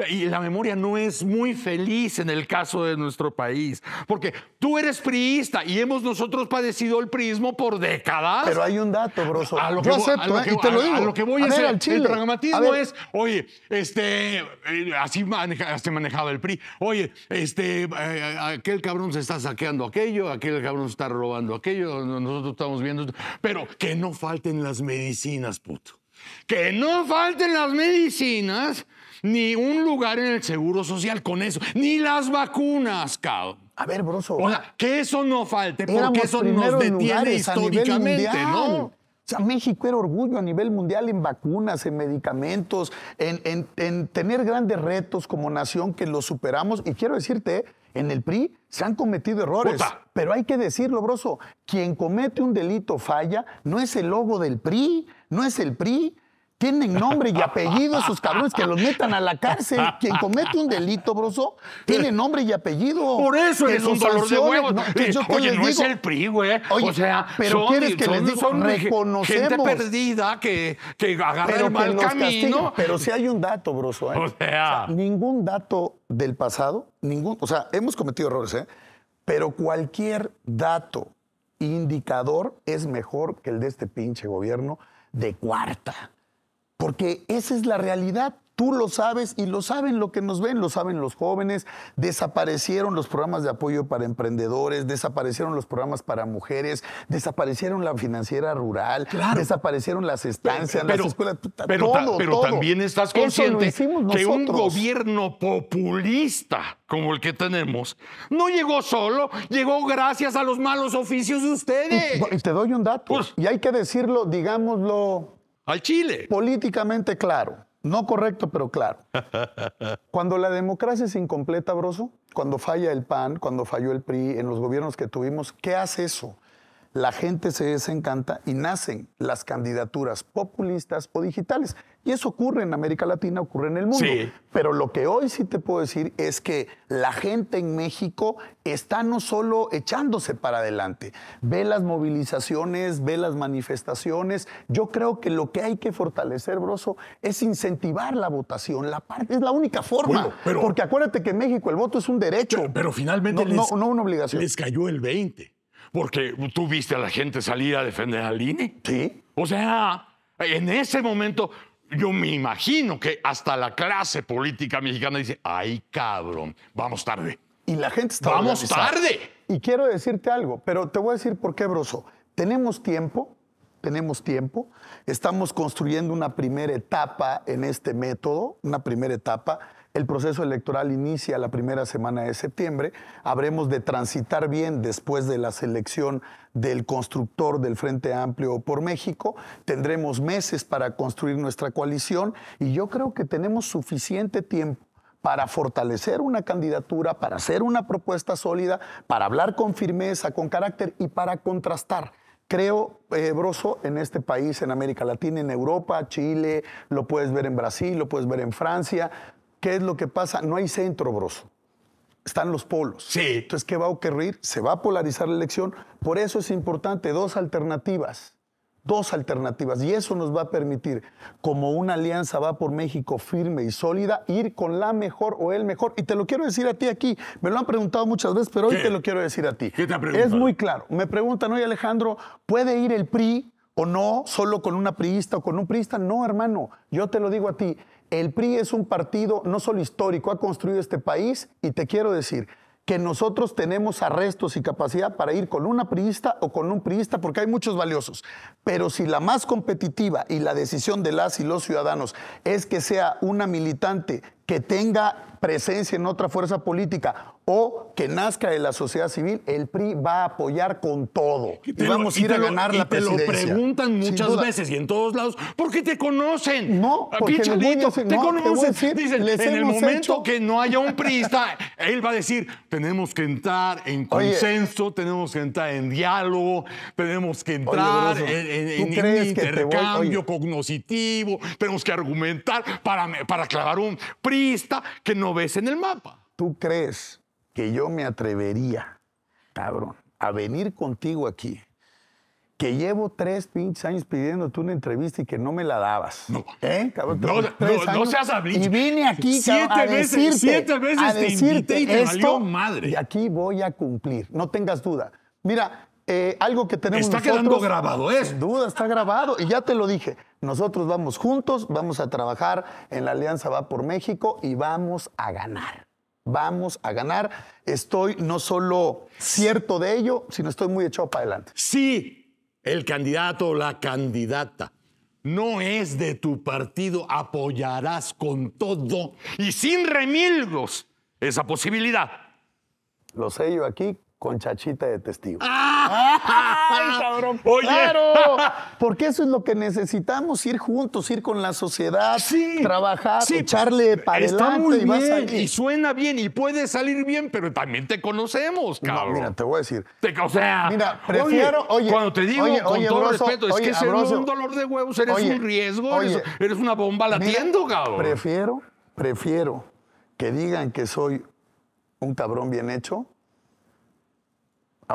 Y la memoria no es muy feliz en el caso de nuestro país, porque tú eres priista y hemos nosotros padecido el priismo por décadas. Pero hay un dato, broso. lo acepto, ¿eh? y te lo digo. lo que voy a, el pragmatismo es, oye, este, eh, así maneja, se manejaba el PRI, oye, este, eh, aquel cabrón se está saqueando aquello, aquel cabrón se está robando aquello, nosotros estamos viendo, pero que no falten las medicinas, puto. Que no falten las medicinas ni un lugar en el seguro social con eso, ni las vacunas, cabrón. A ver, broso. O sea, que eso no falte, porque eso nos detiene históricamente, ¿no? O sea, México era orgullo a nivel mundial en vacunas, en medicamentos, en, tener grandes retos como nación que los superamos. Y quiero decirte, en el PRI se han cometido errores. Pero hay que decirlo, broso, quien comete un delito falla no es el logo del PRI, no es el PRI, tienen nombre y apellido esos cabrones que los metan a la cárcel. Quien comete un delito, broso, tiene nombre y apellido. Por eso es un dolor de huevos. Oye, no es el PRI, güey. o sea, pero son, quieres que gente perdida que, que agarra mal camino. Pero si hay un dato, broso. ¿eh? O, sea, o, sea, ningún dato del pasado, ningún, o sea, hemos cometido errores, ¿eh? Pero cualquier dato indicador es mejor que el de este pinche gobierno de cuarta porque esa es la realidad. Tú lo sabes y lo saben lo que nos ven, lo saben los jóvenes. Desaparecieron los programas de apoyo para emprendedores, desaparecieron los programas para mujeres, desaparecieron la financiera rural, desaparecieron las estancias, pero, las escuelas. pero, pero también estás consciente que un gobierno populista como el que tenemos no llegó solo, llegó gracias a los malos oficios de ustedes. Y, te doy un dato, pues. y hay que decirlo, digámoslo al Chile. Políticamente claro. No correcto, pero claro. [LAUGHS] Cuando la democracia es incompleta, Broso, cuando falla el PAN, cuando falló el PRI, en los gobiernos que tuvimos, ¿qué hace eso? la gente se desencanta y nacen las candidaturas populistas o digitales. Y eso ocurre en América Latina, ocurre en el mundo. Pero lo que hoy sí te puedo decir es que la gente en México está no solo echándose para adelante, ve las movilizaciones, ve las manifestaciones. Yo creo que lo que hay que fortalecer, Broso, es incentivar la votación. La parte, es la única forma. Porque acuérdate que en México el voto es un derecho. Pero, finalmente no, una obligación. les cayó el 20. Porque tú viste a la gente salir a defender al INE. Sí. O sea, en ese momento yo me imagino que hasta la clase política mexicana dice, ay cabrón, vamos tarde. Y la gente está... Vamos tarde. Y quiero decirte algo, pero te voy a decir por qué, Broso. Tenemos tiempo, tenemos tiempo, estamos construyendo una primera etapa en este método, una primera etapa el proceso electoral inicia la primera semana de septiembre. Habremos de transitar bien después de la selección del constructor del Frente Amplio por México. Tendremos meses para construir nuestra coalición y yo creo que tenemos suficiente tiempo para fortalecer una candidatura, para hacer una propuesta sólida, para hablar con firmeza, con carácter y para contrastar creo, eh, en este país, en América Latina, en Europa, Chile, lo puedes ver en Brasil, lo puedes ver en Francia, ¿Qué es lo que pasa? No hay centro, broso. Están los polos. Sí. Entonces, ¿qué va a ocurrir? Se va a polarizar la elección. Por eso es importante dos alternativas. Dos alternativas. Y eso nos va a permitir, como una alianza va por México firme y sólida, ir con la mejor o el mejor. Y te lo quiero decir a ti aquí. Me lo han preguntado muchas veces, pero hoy te lo quiero decir a ti. ¿Qué te es muy claro. Me preguntan, hoy, Alejandro, ¿puede ir el PRI o no solo con una priista o con un priista. No, hermano, yo te lo digo a ti. El PRI es un partido no solo histórico, ha construido este país y te quiero decir que nosotros tenemos arrestos y capacidad para ir con una priista o con un priista, porque hay muchos valiosos. Pero si la más competitiva y la decisión de las y los ciudadanos es que sea una militante que tenga presencia en otra fuerza política o que nazca de la sociedad civil, el PRI va a apoyar con todo. Y, vamos a ir a ganar la presidencia. Te lo preguntan muchas veces y en todos lados, ¿por qué te conocen? No, ah, porque te conocen. Dicen, en el momento que no haya un priista, él va a decir, tenemos que entrar en consenso, tenemos que entrar en diálogo, tenemos que entrar en, intercambio cognoscitivo, tenemos que argumentar para, para clavar un priista que no ves en el mapa. ¿Tú crees que yo me atrevería, cabrón, a venir contigo aquí, que llevo tres pinches años pidiéndote una entrevista y que no me la dabas. No. ¿Eh, cabrón? No, seas abril. Y vine aquí, siete veces, Siete veces a decirte, te y te esto, madre. Y aquí voy a cumplir, no tengas duda. Mira, eh, algo que tenemos Está quedando grabado es. ¿eh? duda, está grabado. Y ya te lo dije, nosotros vamos juntos, vamos a trabajar en la Alianza Va por México y vamos a ganar vamos a ganar. Estoy no solo cierto de ello, sino estoy muy echado para adelante. Sí, el candidato o la candidata no es de tu partido, apoyarás con todo y sin remilgos esa posibilidad. Lo sé yo aquí con chachita de testigo. Ah. ¡Ay, [LAUGHS] cabrón! Oye. ¡Claro! [LAUGHS] Porque eso es lo que necesitamos, ir juntos, ir con la sociedad, trabajar, echarle para está adelante muy y bien, Y suena bien y puede salir bien, pero también te conocemos, cabrón. mira, te voy a decir. o sea, mira, prefiero, oye, cuando te digo con todo respeto, es que ser un dolor de huevos, eres un riesgo, eres, una bomba latiendo, cabrón. Prefiero, prefiero que digan que soy un cabrón bien hecho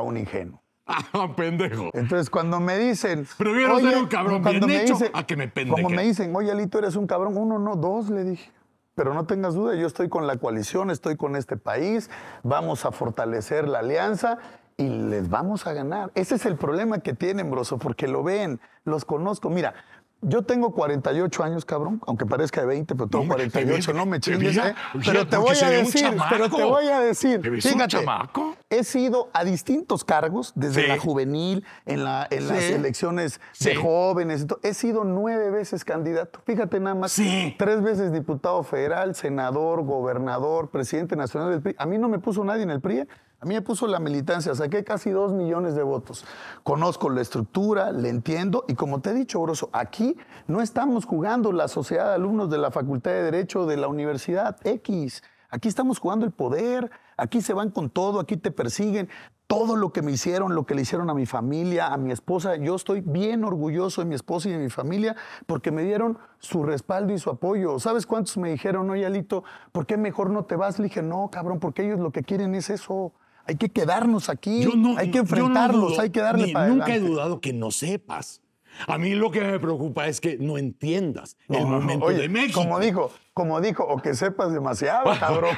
un ingenuo. [LAUGHS] Ah, pendejo. Entonces, cuando me dicen. Pero oye, ser un cabrón bien me hecho dicen, a que me pendeje. Como me dicen, oye, Alito, eres un cabrón. Uno, no, dos, le dije. Pero no tengas duda, yo estoy con la coalición, estoy con este país, vamos a fortalecer la alianza y les vamos a ganar. Ese es el problema que tienen, Broso, porque lo ven, los conozco. Mira, yo tengo 48 años, cabrón, aunque parezca de 20, pero tengo 48, pues, no me chingues. ¿eh? Pero te voy a decir, pero te voy a decir, chamaco? he sido a distintos cargos, desde la juvenil, en, la, las elecciones de jóvenes, he sido nueve veces candidato, fíjate nada más, tres veces diputado federal, senador, gobernador, presidente nacional del PRI. A mí no me puso nadie en el PRI, a mí me puso la militancia, saqué casi dos millones de votos. Conozco la estructura, le entiendo y como te he dicho, Grosso, aquí no estamos jugando la sociedad de alumnos de la Facultad de Derecho de la Universidad X. Aquí estamos jugando el poder, aquí se van con todo, aquí te persiguen. Todo lo que me hicieron, lo que le hicieron a mi familia, a mi esposa, yo estoy bien orgulloso de mi esposa y de mi familia porque me dieron su respaldo y su apoyo. ¿Sabes cuántos me dijeron, oye Alito, ¿por qué mejor no te vas? Le dije, no, cabrón, porque ellos lo que quieren es eso. Hay que quedarnos aquí, hay que enfrentarlos, hay que darle Nunca he dudado que no sepas. A mí lo que me preocupa es que no entiendas el momento México. Como dijo, como dijo, o que sepas demasiado, [LAUGHS] cabrón.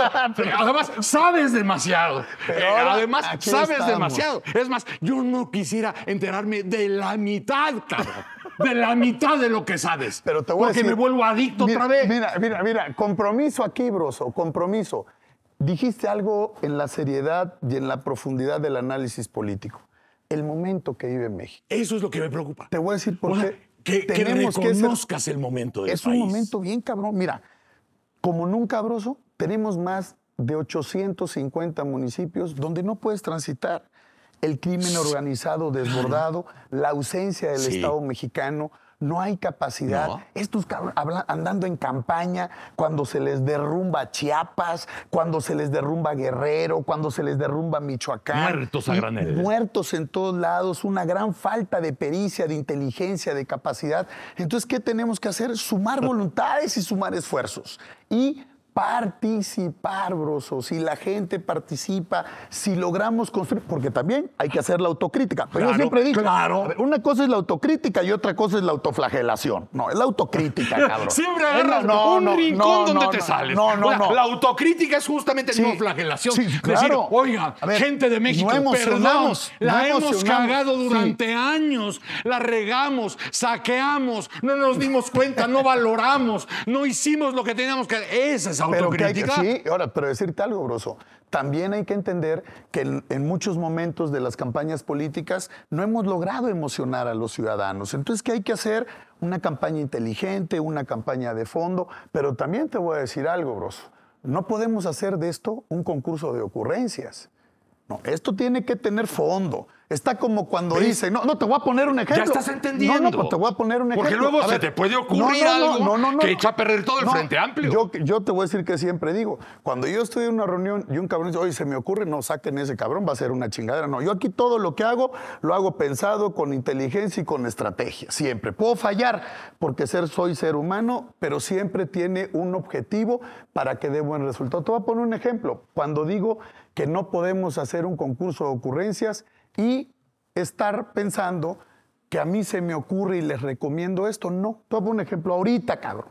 [LAUGHS] además, sabes demasiado. Eh, además, sabes demasiado. Es más, yo no quisiera enterarme de la mitad, cabrón. de la mitad de lo que sabes. porque me vuelvo adicto otra vez. Mira, mira, mira, compromiso aquí, broso, compromiso. Dijiste algo en la seriedad y en la profundidad del análisis político. El momento que vive México. Eso es lo que me preocupa. Te voy a decir por qué. Que, que reconozcas el momento del Es un momento bien cabrón. Mira, como nunca cabroso tenemos más de 850 municipios donde no puedes transitar. El crimen organizado desbordado, la ausencia del Estado mexicano, no hay capacidad. Estos cabros andando en campaña, cuando se les derrumba Chiapas, cuando se les derrumba Guerrero, cuando se les derrumba Michoacán. Muertos a granel. Muertos en todos lados, una gran falta de pericia, de inteligencia, de capacidad. Entonces, ¿qué tenemos que hacer? Sumar [LAUGHS] voluntades y sumar esfuerzos. Y participar, broso. Si la gente participa, si logramos construir, porque también hay que hacer la autocrítica. Pero yo siempre digo, una cosa es la autocrítica y otra cosa es la autoflagelación. No, es la autocrítica, [LAUGHS] cabrón. siempre agarras un rincón donde te sales. No, no, no. La autocrítica es justamente la autoflagelación. oiga, gente de México, perdón, la hemos cagado durante años, la regamos, saqueamos, no nos dimos cuenta, no valoramos, no hicimos lo que teníamos que hacer. Esa es autocrítica. Pero sí, ahora, pero decirte algo, Broso. También hay que entender que en, muchos momentos de las campañas políticas no hemos logrado emocionar a los ciudadanos. Entonces, ¿qué hay que hacer? Una campaña inteligente, una campaña de fondo. Pero también te voy a decir algo, Broso. No podemos hacer de esto un concurso de ocurrencias. No, esto tiene que tener fondo Está como cuando dice, no, no, te voy a poner un ejemplo. Ya estás entendiendo. No, no, pues te voy a poner un ejemplo. Porque luego se te puede ocurrir algo que echa a perder todo el Frente Amplio. Yo, te voy a decir que siempre digo, cuando yo estoy en una reunión y un cabrón dice, oye, se me ocurre, no saquen ese cabrón, va a ser una chingadera. No, yo aquí todo lo que hago, lo hago pensado, con inteligencia y con estrategia, siempre. Puedo fallar, porque ser, soy ser humano, pero siempre tiene un objetivo para que dé buen resultado. Te voy a poner un ejemplo. Cuando digo que no podemos hacer un concurso de ocurrencias, y estar pensando que a mí se me ocurre y les recomiendo esto. No, toma un ejemplo ahorita, cabrón.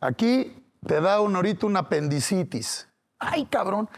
Aquí te da un, ahorita una apendicitis. Ay, cabrón.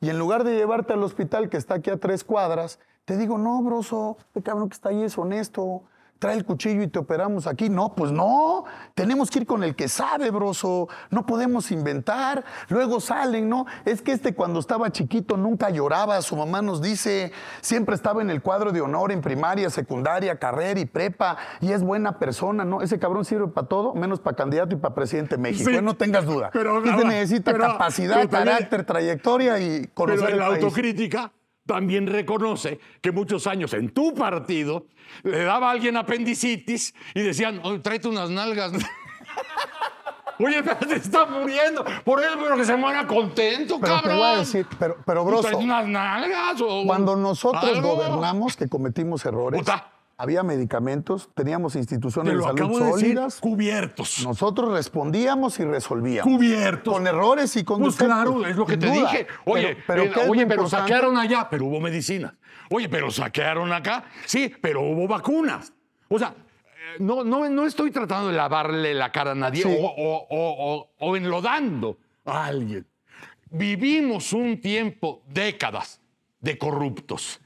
Y en lugar de llevarte al hospital que está aquí a tres cuadras, te digo, no, broso, el cabrón que está ahí es honesto, trae el cuchillo y te operamos aquí. No, pues no, tenemos que ir con el que sabe, broso, no podemos inventar. Luego salen, ¿no? Es que este cuando estaba chiquito nunca lloraba, su mamá nos dice, siempre estaba en el cuadro de honor en primaria, secundaria, carrera y prepa, y es buena persona, ¿no? Ese cabrón sirve para todo, menos para candidato y para presidente de México, ¿eh? no tengas duda. Pero, este necesita capacidad, carácter, trayectoria y conocer Pero en la autocrítica también reconoce que muchos años en tu partido le daba a alguien apendicitis y decían, oh, tráete unas nalgas. [LAUGHS] Oye, se está muriendo. Por eso, pero que se muera contento, pero cabrón. Te voy a decir, pero, pero unas nalgas o Cuando nosotros gobernamos, que cometimos errores había medicamentos, teníamos instituciones de salud cubiertos. Nosotros respondíamos y resolvíamos. Cubiertos. Con errores y con Pues claro, es lo que te dije. Oye, pero, eh, pero saquearon allá, pero hubo medicinas. Oye, pero saquearon acá, sí, pero hubo vacunas. O sea, eh, no, no, no estoy tratando de lavarle la cara a nadie o, o enlodando a alguien. Vivimos un tiempo, décadas, de corruptos.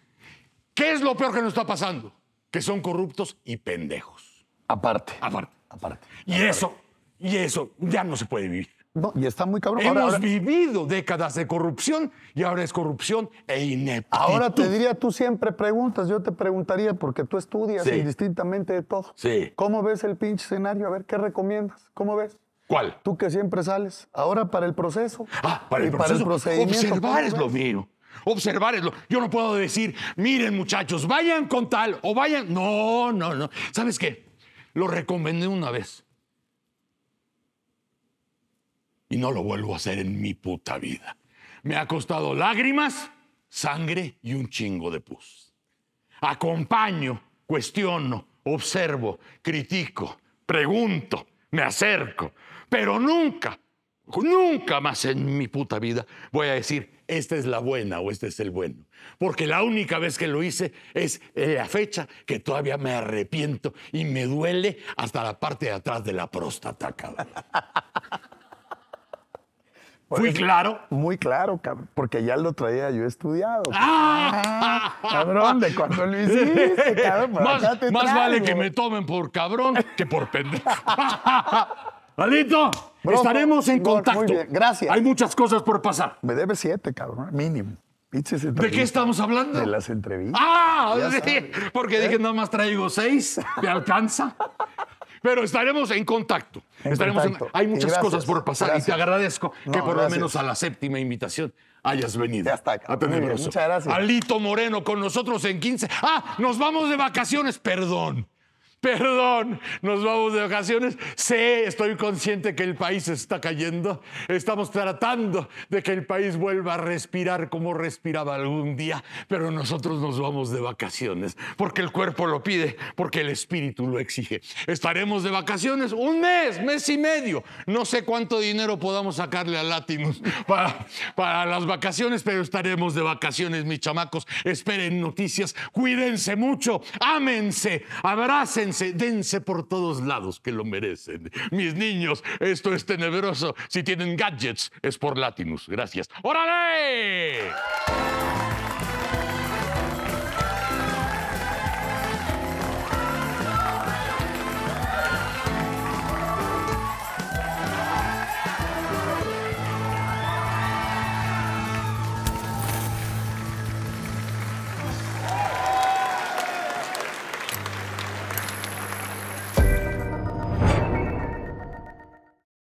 ¿Qué es lo peor que nos está pasando? que son corruptos y pendejos. Aparte. Aparte. Aparte. Y eso, y eso ya no se puede vivir. No, y está muy cabrón. Hemos vivido décadas de corrupción y ahora es corrupción e ineptitud. Ahora te diría, tú siempre preguntas, yo te preguntaría, porque tú estudias indistintamente de todo. Sí. ¿Cómo ves el pinche escenario? A ver, ¿qué recomiendas? ¿Cómo ves? ¿Cuál? Tú que siempre sales. Ahora para el proceso. Ah, para el proceso. Para Observar es lo mío observar lo... Yo no puedo decir, miren muchachos, vayan con tal o vayan. No, no, no. ¿Sabes qué? Lo recomendé una vez. Y no lo vuelvo a hacer en mi puta vida. Me ha costado lágrimas, sangre y un chingo de pus. Acompaño, cuestiono, observo, critico, pregunto, me acerco, pero nunca Nunca más en mi puta vida voy a decir, esta es la buena o este es el bueno. Porque la única vez que lo hice es la fecha que todavía me arrepiento y me duele hasta la parte de atrás de la próstata, cabrón. [LAUGHS] Fui claro. Muy claro, cabrón, porque ya lo traía yo estudiado. Ah. Ah, cabrón, de cuando lo hice. [LAUGHS] Más, más vale que me tomen por cabrón que por pendejo. [LAUGHS] Alito, estaremos en contacto. gracias. Hay muchas cosas por pasar. Me debe siete, cabrón, ¿eh? mínimo. ¿De qué estamos hablando? De las entrevistas. Ah, porque dije, nada más traigo seis, ¿me alcanza? Pero estaremos en contacto. estaremos Hay muchas cosas por pasar y te agradezco que por lo menos a la séptima invitación hayas venido. Ya está, a Muchas gracias. Alito Moreno con nosotros en 15. Ah, nos vamos de vacaciones, perdón. Perdón, nos vamos de vacaciones. Sé, estoy consciente que el país está cayendo. Estamos tratando de que el país vuelva a respirar como respiraba algún día, pero nosotros nos vamos de vacaciones porque el cuerpo lo pide, porque el espíritu lo exige. Estaremos de vacaciones un mes, mes y medio. No sé cuánto dinero podamos sacarle a Latinus para, para las vacaciones, pero estaremos de vacaciones, mis chamacos. Esperen noticias, cuídense mucho, ámense, abrácense dense, por todos lados que lo merecen. Mis niños, esto es tenebroso. Si tienen gadgets, es por Latinus. Gracias. ¡Órale!